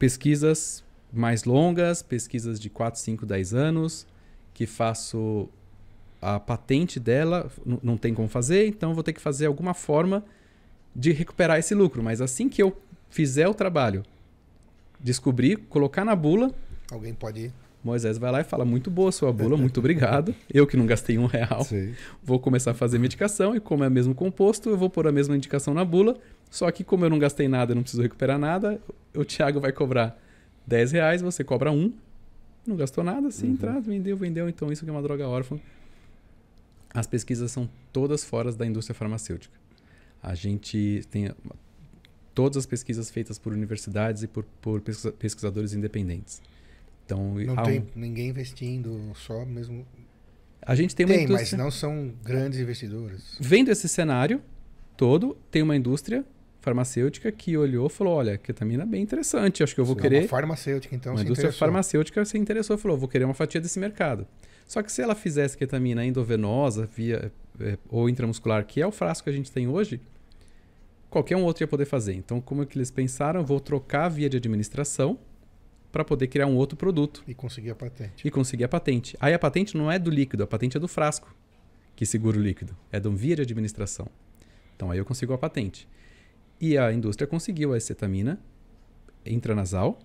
pesquisas mais longas, pesquisas de 4, 5, 10 anos, que faço a patente dela, não tem como fazer, então vou ter que fazer alguma forma de recuperar esse lucro. Mas assim que eu fizer o trabalho, descobrir, colocar na bula. Alguém pode ir. Moisés vai lá e fala: Muito boa sua bula, muito obrigado. Eu que não gastei um real, Sim. vou começar a fazer medicação e, como é o mesmo composto, eu vou pôr a mesma indicação na bula só que como eu não gastei nada, e não preciso recuperar nada, o Thiago vai cobrar 10 reais, você cobra um, não gastou nada, se assim, uhum. entrar, vendeu, vendeu, então isso que é uma droga órfã. As pesquisas são todas fora da indústria farmacêutica. A gente tem todas as pesquisas feitas por universidades e por, por pesquisadores independentes. Então, não tem um... ninguém investindo, só mesmo. A gente tem, tem uma indústria... mas não são grandes investidores. Vendo esse cenário todo, tem uma indústria farmacêutica que olhou e falou: olha, ketamina é bem interessante, acho que eu vou é querer. Uma farmacêutica, então. Uma indústria interessou. farmacêutica se interessou falou: vou querer uma fatia desse mercado. Só que se ela fizesse ketamina endovenosa via, é, ou intramuscular, que é o frasco que a gente tem hoje, qualquer um outro ia poder fazer. Então, como é que eles pensaram? Vou trocar a via de administração para poder criar um outro produto. E conseguir a patente. E conseguir a patente. Aí a patente não é do líquido, a patente é do frasco que segura o líquido. É de via de administração. Então aí eu consigo a patente. E a indústria conseguiu a acetamina intranasal.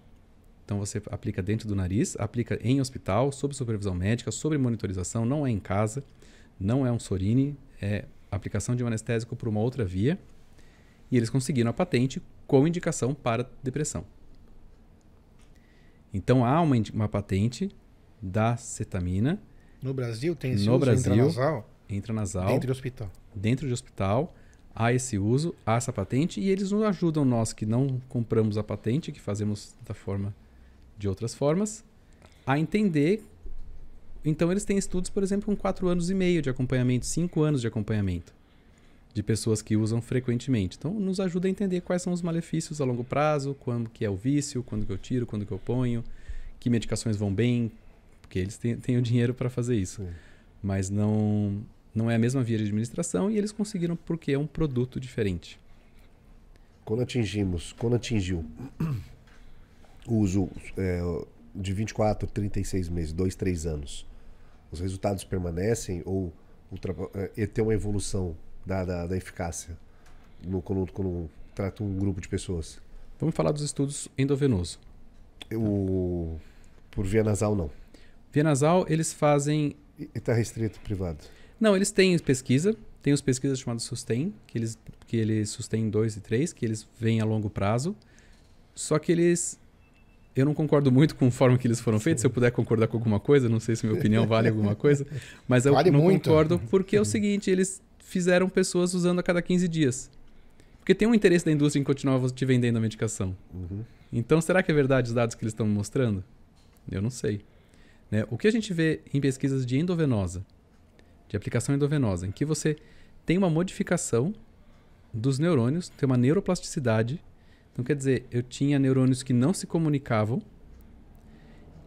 Então você aplica dentro do nariz, aplica em hospital, sob supervisão médica, sob monitorização, não é em casa, não é um sorine, é aplicação de um anestésico por uma outra via. E eles conseguiram a patente com indicação para depressão. Então há uma, uma patente da cetamina. No Brasil tem esse no uso Brasil, intranasal? Intranasal. Dentro de hospital. Dentro de hospital há esse uso, há essa patente, e eles nos ajudam, nós que não compramos a patente, que fazemos da forma de outras formas, a entender. Então, eles têm estudos, por exemplo, com 4 anos e meio de acompanhamento, 5 anos de acompanhamento, de pessoas que usam frequentemente. Então, nos ajuda a entender quais são os malefícios a longo prazo, quando que é o vício, quando que eu tiro, quando que eu ponho, que medicações vão bem, porque eles têm, têm o dinheiro para fazer isso. Mas não não é a mesma via de administração e eles conseguiram porque é um produto diferente. Quando atingimos, quando atingiu o uso é, de 24, 36 meses, 2, 3 anos, os resultados permanecem ou é, tem uma evolução da, da, da eficácia no, quando, quando trata um grupo de pessoas? Vamos falar dos estudos endovenoso. O, por via nasal, não. Via nasal, eles fazem. Está restrito privado. Não, eles têm pesquisa, tem os pesquisas chamadas sustain, que eles que eles sustain 2 e 3, que eles vêm a longo prazo. Só que eles eu não concordo muito com a forma que eles foram feitos. Se eu puder concordar com alguma coisa, não sei se minha opinião vale alguma coisa, mas eu vale não muito. concordo porque é o uhum. seguinte, eles fizeram pessoas usando a cada 15 dias. Porque tem um interesse da indústria em continuar te vendendo a medicação. Uhum. Então, será que é verdade os dados que eles estão mostrando? Eu não sei. Né? O que a gente vê em pesquisas de endovenosa, de aplicação endovenosa, em que você tem uma modificação dos neurônios, tem uma neuroplasticidade. Então, quer dizer, eu tinha neurônios que não se comunicavam,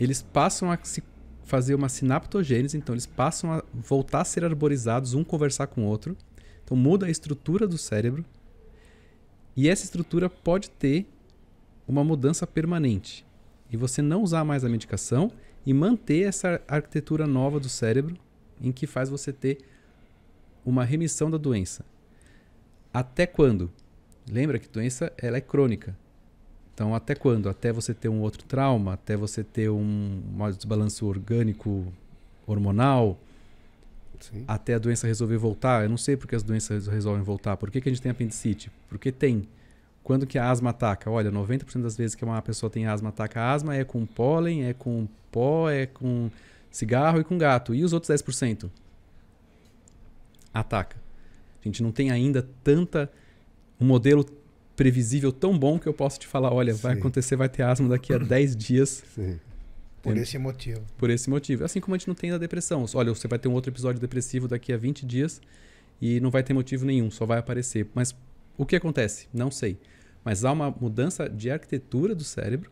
eles passam a se fazer uma sinaptogênese, então eles passam a voltar a ser arborizados, um conversar com o outro. Então, muda a estrutura do cérebro. E essa estrutura pode ter uma mudança permanente. E você não usar mais a medicação e manter essa arquitetura nova do cérebro em que faz você ter uma remissão da doença. Até quando? Lembra que doença ela é crônica. Então, até quando? Até você ter um outro trauma, até você ter um, um desbalanço orgânico, hormonal, Sim. até a doença resolver voltar. Eu não sei porque as doenças resolvem voltar. Por que, que a gente tem apendicite? Porque tem. Quando que a asma ataca? Olha, 90% das vezes que uma pessoa tem asma, ataca a asma é com pólen, é com pó, é com cigarro e com gato. E os outros 10%? Ataca. A gente não tem ainda tanta. um modelo previsível tão bom que eu posso te falar: olha, Sim. vai acontecer, vai ter asma daqui a 10 dias. Sim. Por esse motivo. Por esse motivo. Assim como a gente não tem da depressão. Olha, você vai ter um outro episódio depressivo daqui a 20 dias e não vai ter motivo nenhum, só vai aparecer. Mas o que acontece? Não sei. Mas há uma mudança de arquitetura do cérebro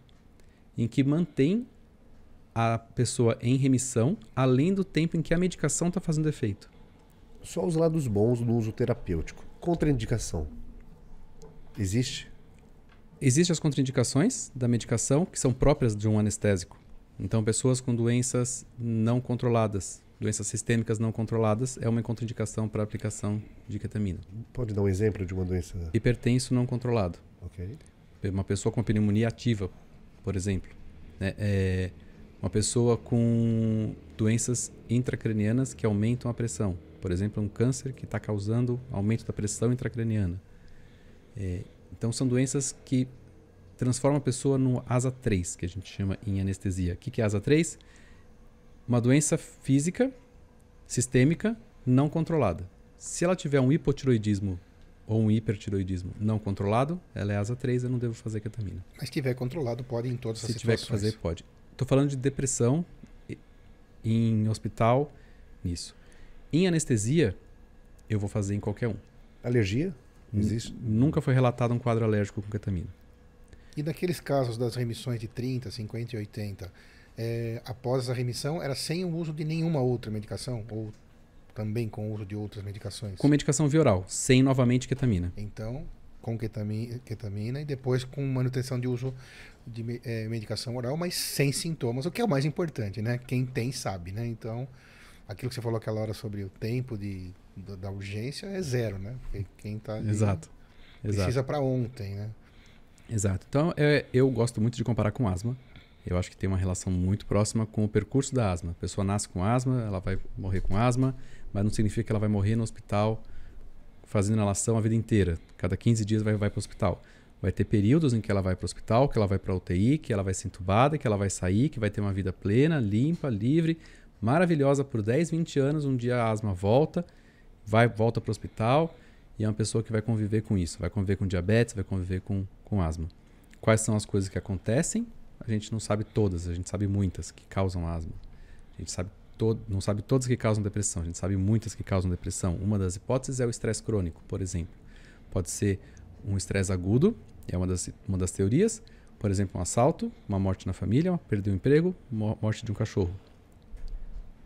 em que mantém a pessoa em remissão, além do tempo em que a medicação está fazendo efeito? Só os lados bons do uso terapêutico. Contraindicação. Existe? Existem as contraindicações da medicação que são próprias de um anestésico. Então, pessoas com doenças não controladas, doenças sistêmicas não controladas, é uma contraindicação para aplicação de ketamina. Pode dar um exemplo de uma doença? Hipertenso não controlado. Ok. Uma pessoa com pneumonia ativa, por exemplo. Né? É, é, uma pessoa com doenças intracranianas que aumentam a pressão. Por exemplo, um câncer que está causando aumento da pressão intracraniana. É, então, são doenças que transformam a pessoa no asa 3, que a gente chama em anestesia. O que, que é asa 3? Uma doença física, sistêmica, não controlada. Se ela tiver um hipotiroidismo ou um hipertiroidismo não controlado, ela é asa 3, eu não devo fazer ketamina. Mas se tiver controlado, pode em todas se as situações. Se tiver que fazer, pode. Tô falando de depressão em hospital, nisso. Em anestesia, eu vou fazer em qualquer um. Alergia? Existe? Nunca foi relatado um quadro alérgico com ketamina. E naqueles casos das remissões de 30, 50 e 80, é, após a remissão, era sem o uso de nenhuma outra medicação? Ou também com o uso de outras medicações? Com medicação via oral, sem novamente ketamina. Então, com ketamina, ketamina e depois com manutenção de uso de é, medicação oral, mas sem sintomas, o que é o mais importante, né? Quem tem sabe, né? Então, aquilo que você falou aquela hora sobre o tempo de, da, da urgência é zero, né? Porque quem tá ali Exato. precisa para ontem, né? Exato. Então, é, eu gosto muito de comparar com asma. Eu acho que tem uma relação muito próxima com o percurso da asma. A pessoa nasce com asma, ela vai morrer com asma, mas não significa que ela vai morrer no hospital fazendo inalação a vida inteira. Cada 15 dias vai, vai para o hospital. Vai ter períodos em que ela vai para o hospital, que ela vai para a UTI, que ela vai ser entubada, que ela vai sair, que vai ter uma vida plena, limpa, livre, maravilhosa por 10, 20 anos. Um dia a asma volta, vai volta para o hospital e é uma pessoa que vai conviver com isso. Vai conviver com diabetes, vai conviver com, com asma. Quais são as coisas que acontecem? A gente não sabe todas, a gente sabe muitas que causam asma. A gente sabe todo, não sabe todas que causam depressão, a gente sabe muitas que causam depressão. Uma das hipóteses é o estresse crônico, por exemplo. Pode ser um estresse agudo, é uma das, uma das teorias. Por exemplo, um assalto, uma morte na família, perder o um emprego, morte de um cachorro.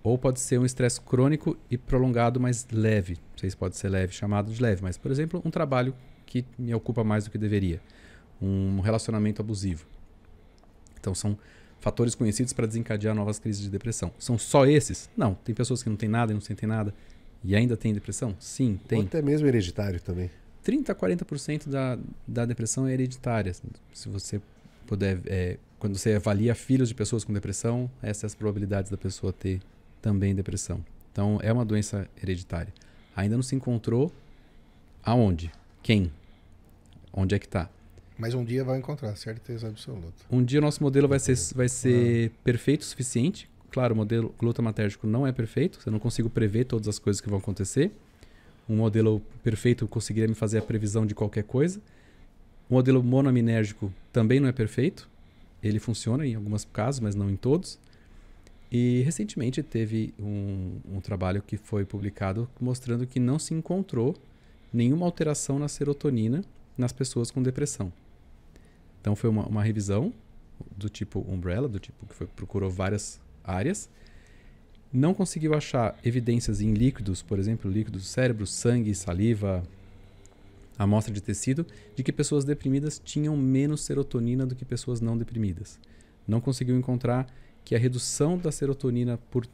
Ou pode ser um estresse crônico e prolongado, mas leve. Não sei se pode ser leve, chamado de leve, mas, por exemplo, um trabalho que me ocupa mais do que deveria. Um relacionamento abusivo. Então, são fatores conhecidos para desencadear novas crises de depressão. São só esses? Não. Tem pessoas que não têm nada e não sentem nada e ainda têm depressão? Sim, tem. Ou até mesmo hereditário também. 30 a 40% da, da depressão é hereditária. Se você puder, é, quando você avalia filhos de pessoas com depressão, essas é as probabilidades da pessoa ter também depressão. Então, é uma doença hereditária. Ainda não se encontrou aonde, quem, onde é que está. Mas um dia vai encontrar, certeza absoluta. Um dia o nosso modelo vai ser, vai ser ah. perfeito o suficiente. Claro, o modelo glutamatérgico não é perfeito, eu não consigo prever todas as coisas que vão acontecer. Um modelo perfeito conseguiria me fazer a previsão de qualquer coisa. O modelo monoaminérgico também não é perfeito. Ele funciona em alguns casos, mas não em todos. E recentemente teve um, um trabalho que foi publicado mostrando que não se encontrou nenhuma alteração na serotonina nas pessoas com depressão. Então foi uma, uma revisão do tipo Umbrella, do tipo que foi, procurou várias áreas. Não conseguiu achar evidências em líquidos, por exemplo, líquidos do cérebro, sangue, saliva, amostra de tecido, de que pessoas deprimidas tinham menos serotonina do que pessoas não deprimidas. Não conseguiu encontrar que a redução da serotonina por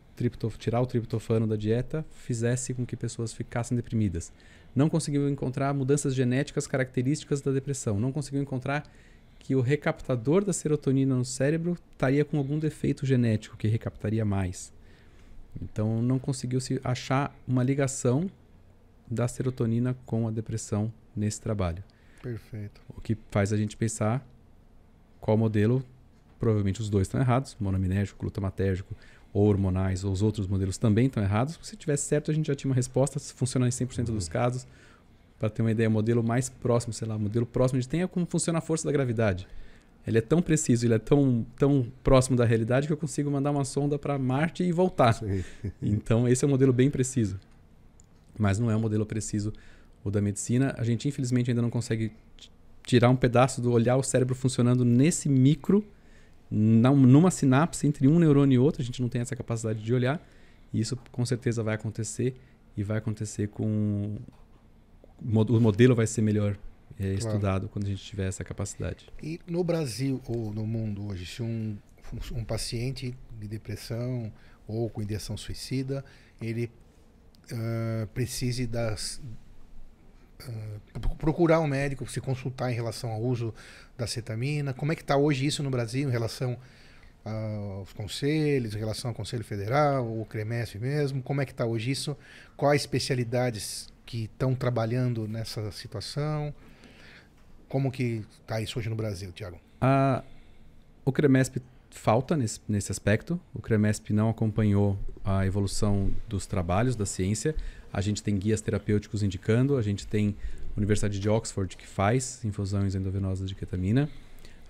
tirar o triptofano da dieta fizesse com que pessoas ficassem deprimidas. Não conseguiu encontrar mudanças genéticas características da depressão. Não conseguiu encontrar que o recaptador da serotonina no cérebro estaria com algum defeito genético que recaptaria mais. Então não conseguiu se achar uma ligação da serotonina com a depressão nesse trabalho. Perfeito. O que faz a gente pensar qual modelo, provavelmente os dois estão errados, monoaminérgico, glutamatérgico, ou hormonais, ou os outros modelos também estão errados. Se tivesse certo, a gente já tinha uma resposta, se funcionar em 100% dos uhum. casos, para ter uma ideia, modelo mais próximo, sei lá, modelo próximo de tem é como funciona a força da gravidade. Ele é tão preciso, ele é tão, tão próximo da realidade que eu consigo mandar uma sonda para Marte e voltar. Sim. Então, esse é um modelo bem preciso. Mas não é um modelo preciso o da medicina. A gente, infelizmente, ainda não consegue tirar um pedaço do olhar o cérebro funcionando nesse micro, numa sinapse entre um neurônio e outro. A gente não tem essa capacidade de olhar. E isso, com certeza, vai acontecer. E vai acontecer com o modelo vai ser melhor é, estudado quando a gente tiver essa capacidade. E no Brasil ou no mundo hoje, se um, um paciente de depressão ou com ideação suicida, ele uh, precise das, uh, procurar um médico, se consultar em relação ao uso da cetamina, como é que está hoje isso no Brasil em relação ah, os conselhos, em relação ao Conselho Federal, o CREMESF mesmo? Como é que está hoje isso? Quais especialidades que estão trabalhando nessa situação? Como que está isso hoje no Brasil, Tiago? o CREMESP falta nesse, nesse aspecto. O CREMESP não acompanhou a evolução dos trabalhos da ciência. A gente tem guias terapêuticos indicando, a gente tem a Universidade de Oxford que faz infusões endovenosas de ketamina.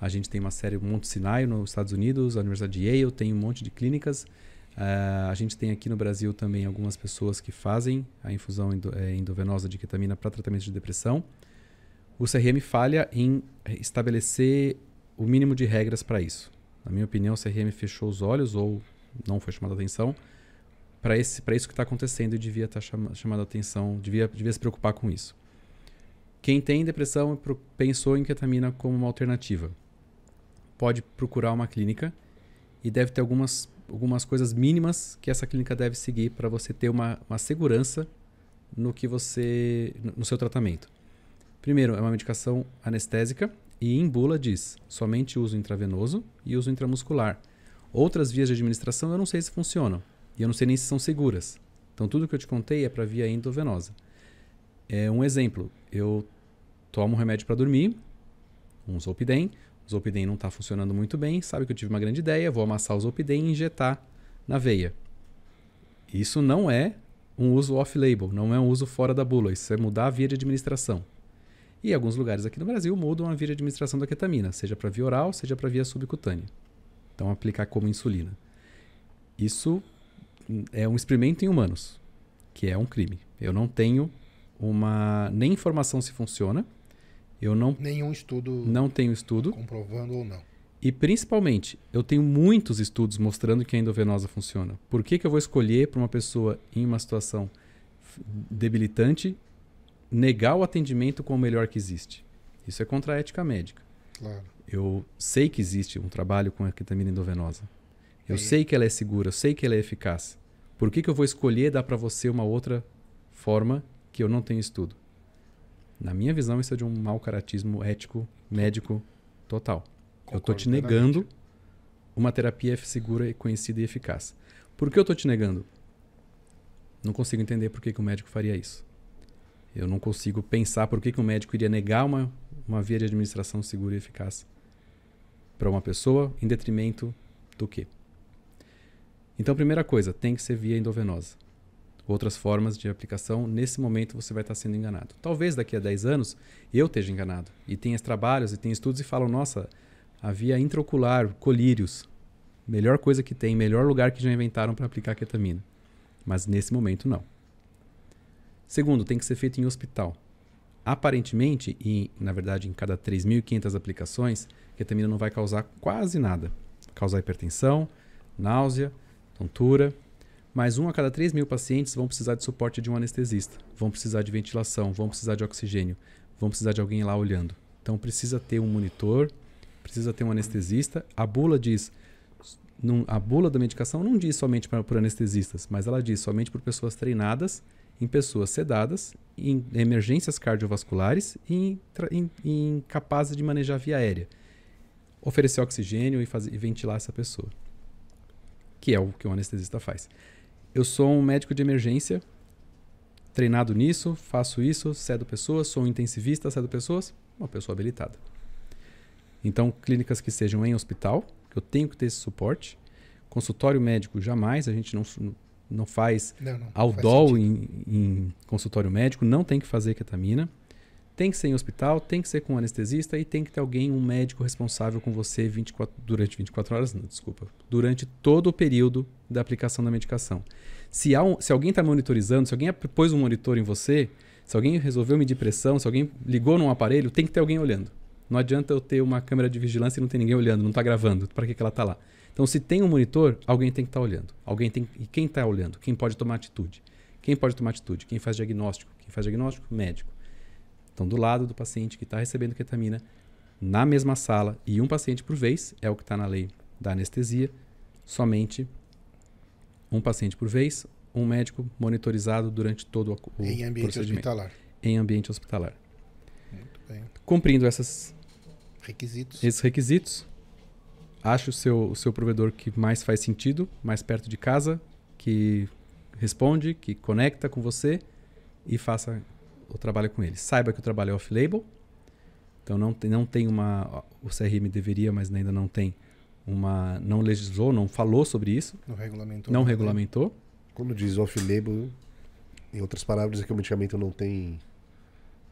A gente tem uma série Monte Sinai nos Estados Unidos, a Universidade de Yale tem um monte de clínicas. Uh, a gente tem aqui no Brasil também algumas pessoas que fazem a infusão endo, é, endovenosa de ketamina para tratamento de depressão. O CRM falha em estabelecer o mínimo de regras para isso. Na minha opinião, o CRM fechou os olhos ou não foi chamada atenção para isso que está acontecendo e devia estar tá chama, chamando atenção, devia, devia se preocupar com isso. Quem tem depressão pensou em ketamina como uma alternativa pode procurar uma clínica e deve ter algumas, algumas coisas mínimas que essa clínica deve seguir para você ter uma, uma segurança no que você no seu tratamento. Primeiro, é uma medicação anestésica e em bula diz somente uso intravenoso e uso intramuscular. Outras vias de administração eu não sei se funcionam e eu não sei nem se são seguras. Então tudo que eu te contei é para via endovenosa. É um exemplo. Eu tomo um remédio para dormir, um Zolpidem, Zolpidem não está funcionando muito bem, sabe que eu tive uma grande ideia, vou amassar o Zolpidem e injetar na veia. Isso não é um uso off-label, não é um uso fora da bula, isso é mudar a via de administração. E alguns lugares aqui no Brasil mudam a via de administração da ketamina, seja para via oral, seja para via subcutânea. Então aplicar como insulina. Isso hum, é um experimento em humanos, que é um crime. Eu não tenho uma nem informação se funciona, eu não nenhum estudo não tenho estudo comprovando ou não. E principalmente, eu tenho muitos estudos mostrando que a endovenosa funciona. Por que, que eu vou escolher para uma pessoa em uma situação debilitante negar o atendimento com o melhor que existe? Isso é contra a ética médica. Claro. Eu sei que existe um trabalho com a ketamina endovenosa. Eu e... sei que ela é segura, eu sei que ela é eficaz. Por que, que eu vou escolher dar para você uma outra forma que eu não tenho estudo? Na minha visão, isso é de um mau caratismo ético, médico total. Concordo eu estou te negando uma terapia segura, conhecida e eficaz. Por que eu estou te negando? Não consigo entender por que, que o médico faria isso. Eu não consigo pensar por que, que o médico iria negar uma, uma via de administração segura e eficaz para uma pessoa em detrimento do quê? Então, primeira coisa, tem que ser via endovenosa outras formas de aplicação, nesse momento você vai estar sendo enganado. Talvez daqui a 10 anos eu esteja enganado. E tem trabalhos e tem estudos e falam, nossa, havia intraocular, colírios, melhor coisa que tem, melhor lugar que já inventaram para aplicar ketamina. Mas nesse momento não. Segundo, tem que ser feito em hospital. Aparentemente, e na verdade em cada 3.500 aplicações, ketamina não vai causar quase nada. Vai causar hipertensão, náusea, tontura, mas um a cada 3 mil pacientes vão precisar de suporte de um anestesista, vão precisar de ventilação, vão precisar de oxigênio, vão precisar de alguém lá olhando. Então precisa ter um monitor, precisa ter um anestesista. A bula diz, num, a bula da medicação não diz somente para por anestesistas, mas ela diz somente por pessoas treinadas, em pessoas sedadas, em emergências cardiovasculares e em, capazes de manejar via aérea. Oferecer oxigênio e, fazer, e ventilar essa pessoa, que é o que o anestesista faz. Eu sou um médico de emergência, treinado nisso, faço isso, cedo pessoas, sou um intensivista, cedo pessoas, uma pessoa habilitada. Então, clínicas que sejam em hospital, que eu tenho que ter esse suporte. Consultório médico, jamais, a gente não, não faz não, não, ao não faz em, em, consultório médico, não tem que fazer ketamina. Tem que ser em hospital, tem que ser com um anestesista e tem que ter alguém, um médico responsável com você 24, durante 24 horas, não, desculpa, durante todo o período da aplicação da medicação. Se, um, se alguém está monitorizando, se alguém pôs um monitor em você, se alguém resolveu medir pressão, se alguém ligou num aparelho, tem que ter alguém olhando. Não adianta eu ter uma câmera de vigilância e não tem ninguém olhando, não está gravando. Para que, que ela está lá? Então, se tem um monitor, alguém tem que estar tá olhando. Alguém tem e quem está olhando? Quem pode tomar atitude? Quem pode tomar atitude? Quem faz diagnóstico? Quem faz diagnóstico? Médico. Então, do lado do paciente que está recebendo ketamina, na mesma sala, e um paciente por vez, é o que está na lei da anestesia, somente um paciente por vez, um médico monitorizado durante todo o em ambiente hospitalar. Em ambiente hospitalar. Muito bem. Cumprindo essas requisitos. Esses requisitos, ache o seu, o seu provedor que mais faz sentido, mais perto de casa, que responde, que conecta com você e faça ou trabalho com ele saiba que o trabalho é off-label. Então não tem, não tem uma. O CRM deveria, mas ainda não tem uma. Não legislou, não falou sobre isso. Não regulamentou. Não, regulamentou. Quando diz off-label, em outras palavras, é que o medicamento não tem.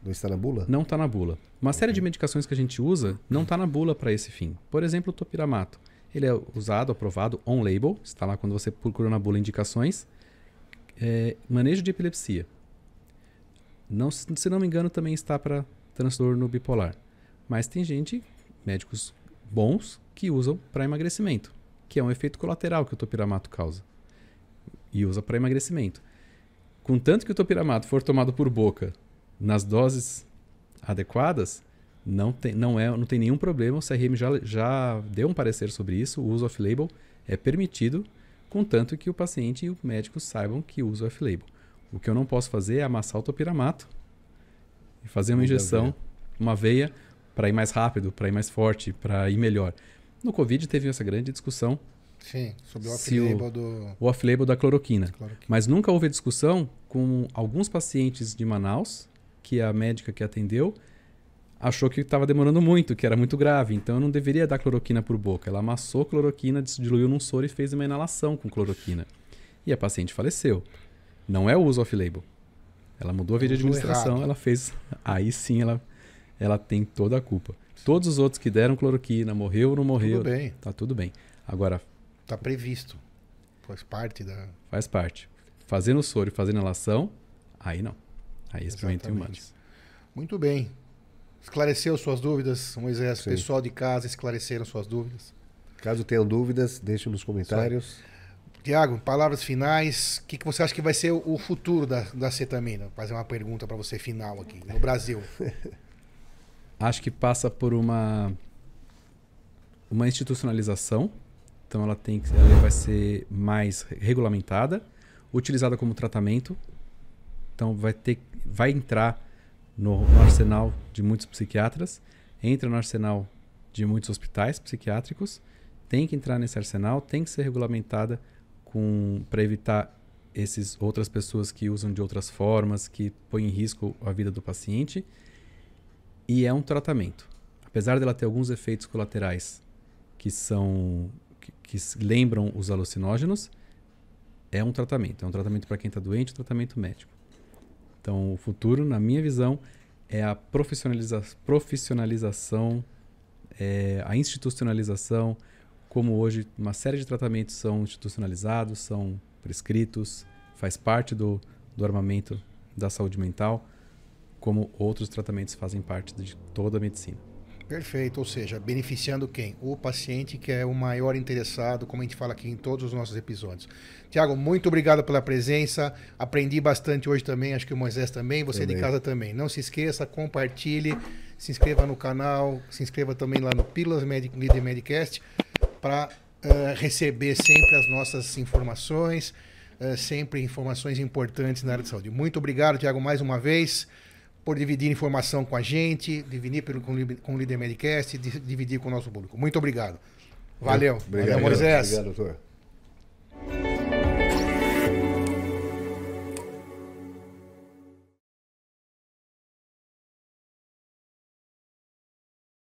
Não está na bula? Não está na bula. Uma okay. série de medicações que a gente usa não está na bula para esse fim. Por exemplo, o topiramato. Ele é usado, aprovado on-label, está lá quando você procura na bula indicações. É, manejo de epilepsia. Não, se não me engano, também está para transtorno bipolar. Mas tem gente, médicos bons, que usam para emagrecimento, que é um efeito colateral que o topiramato causa. E usa para emagrecimento. Contanto que o topiramato for tomado por boca nas doses adequadas, não tem, não é, não tem nenhum problema. O CRM já, já deu um parecer sobre isso. O uso off-label é permitido, contanto que o paciente e o médico saibam que usa off-label. O que eu não posso fazer é amassar o topiramato e fazer uma injeção, uma veia, para ir mais rápido, para ir mais forte, para ir melhor. No Covid teve essa grande discussão. Sim, sobre o off-label do... O off-label da cloroquina. cloroquina. Mas nunca houve discussão com alguns pacientes de Manaus, que a médica que atendeu achou que estava demorando muito, que era muito grave. Então eu não deveria dar cloroquina por boca. Ela amassou cloroquina, diluiu num soro e fez uma inalação com cloroquina. E a paciente faleceu. Não é o uso off-label. Ela mudou a via de administração, ela fez. Aí sim ela, ela tem toda a culpa. Todos os outros que deram cloroquina, morreu ou não morreu. Tudo bem. Tá tudo bem. Agora. Tá previsto. Faz parte da. Faz parte. Fazendo soro e fazendo a aí não. Aí experimenta em humanos. Muito bem. Esclareceu suas dúvidas, Moisés? Sim. Pessoal de casa esclareceram suas dúvidas? Caso tenham dúvidas, deixe nos comentários. Tiago, palavras finais. O que, que você acha que vai ser o futuro da, da cetamina? Vou fazer uma pergunta para você final aqui, no Brasil. acho que passa por uma, uma institucionalização. Então ela tem ela vai ser mais regulamentada, utilizada como tratamento. Então vai ter, vai entrar no, no arsenal de muitos psiquiatras, entra no arsenal de muitos hospitais psiquiátricos, tem que entrar nesse arsenal, tem que ser regulamentada com para evitar esses outras pessoas que usam de outras formas, que põem em risco a vida do paciente. E é um tratamento. Apesar dela ter alguns efeitos colaterais que são que, que lembram os alucinógenos, é um tratamento. É um tratamento para quem está doente, um tratamento médico. Então, o futuro, na minha visão, é a profissionaliza profissionalização, é a institucionalização, como hoje uma série de tratamentos são institucionalizados, são prescritos, faz parte do, do armamento da saúde mental, como outros tratamentos fazem parte de toda a medicina. Perfeito, ou seja, beneficiando quem? O paciente que é o maior interessado, como a gente fala aqui em todos os nossos episódios. Tiago, muito obrigado pela presença. Aprendi bastante hoje também, acho que o Moisés também, você também. de casa também. Não se esqueça, compartilhe, se inscreva no canal, se inscreva também lá no Pílulas Medic, Leader Medicast para uh, eh, receber sempre as nossas informações, uh, sempre informações importantes na área de saúde. Muito obrigado, Tiago, mais uma vez, por dividir informação com a gente, dividir pelo, com, com o Líder Medicast, dividir com o nosso público. Muito obrigado. Valeu. Obrigado, Valeu, Moisés. Obrigado, doutor.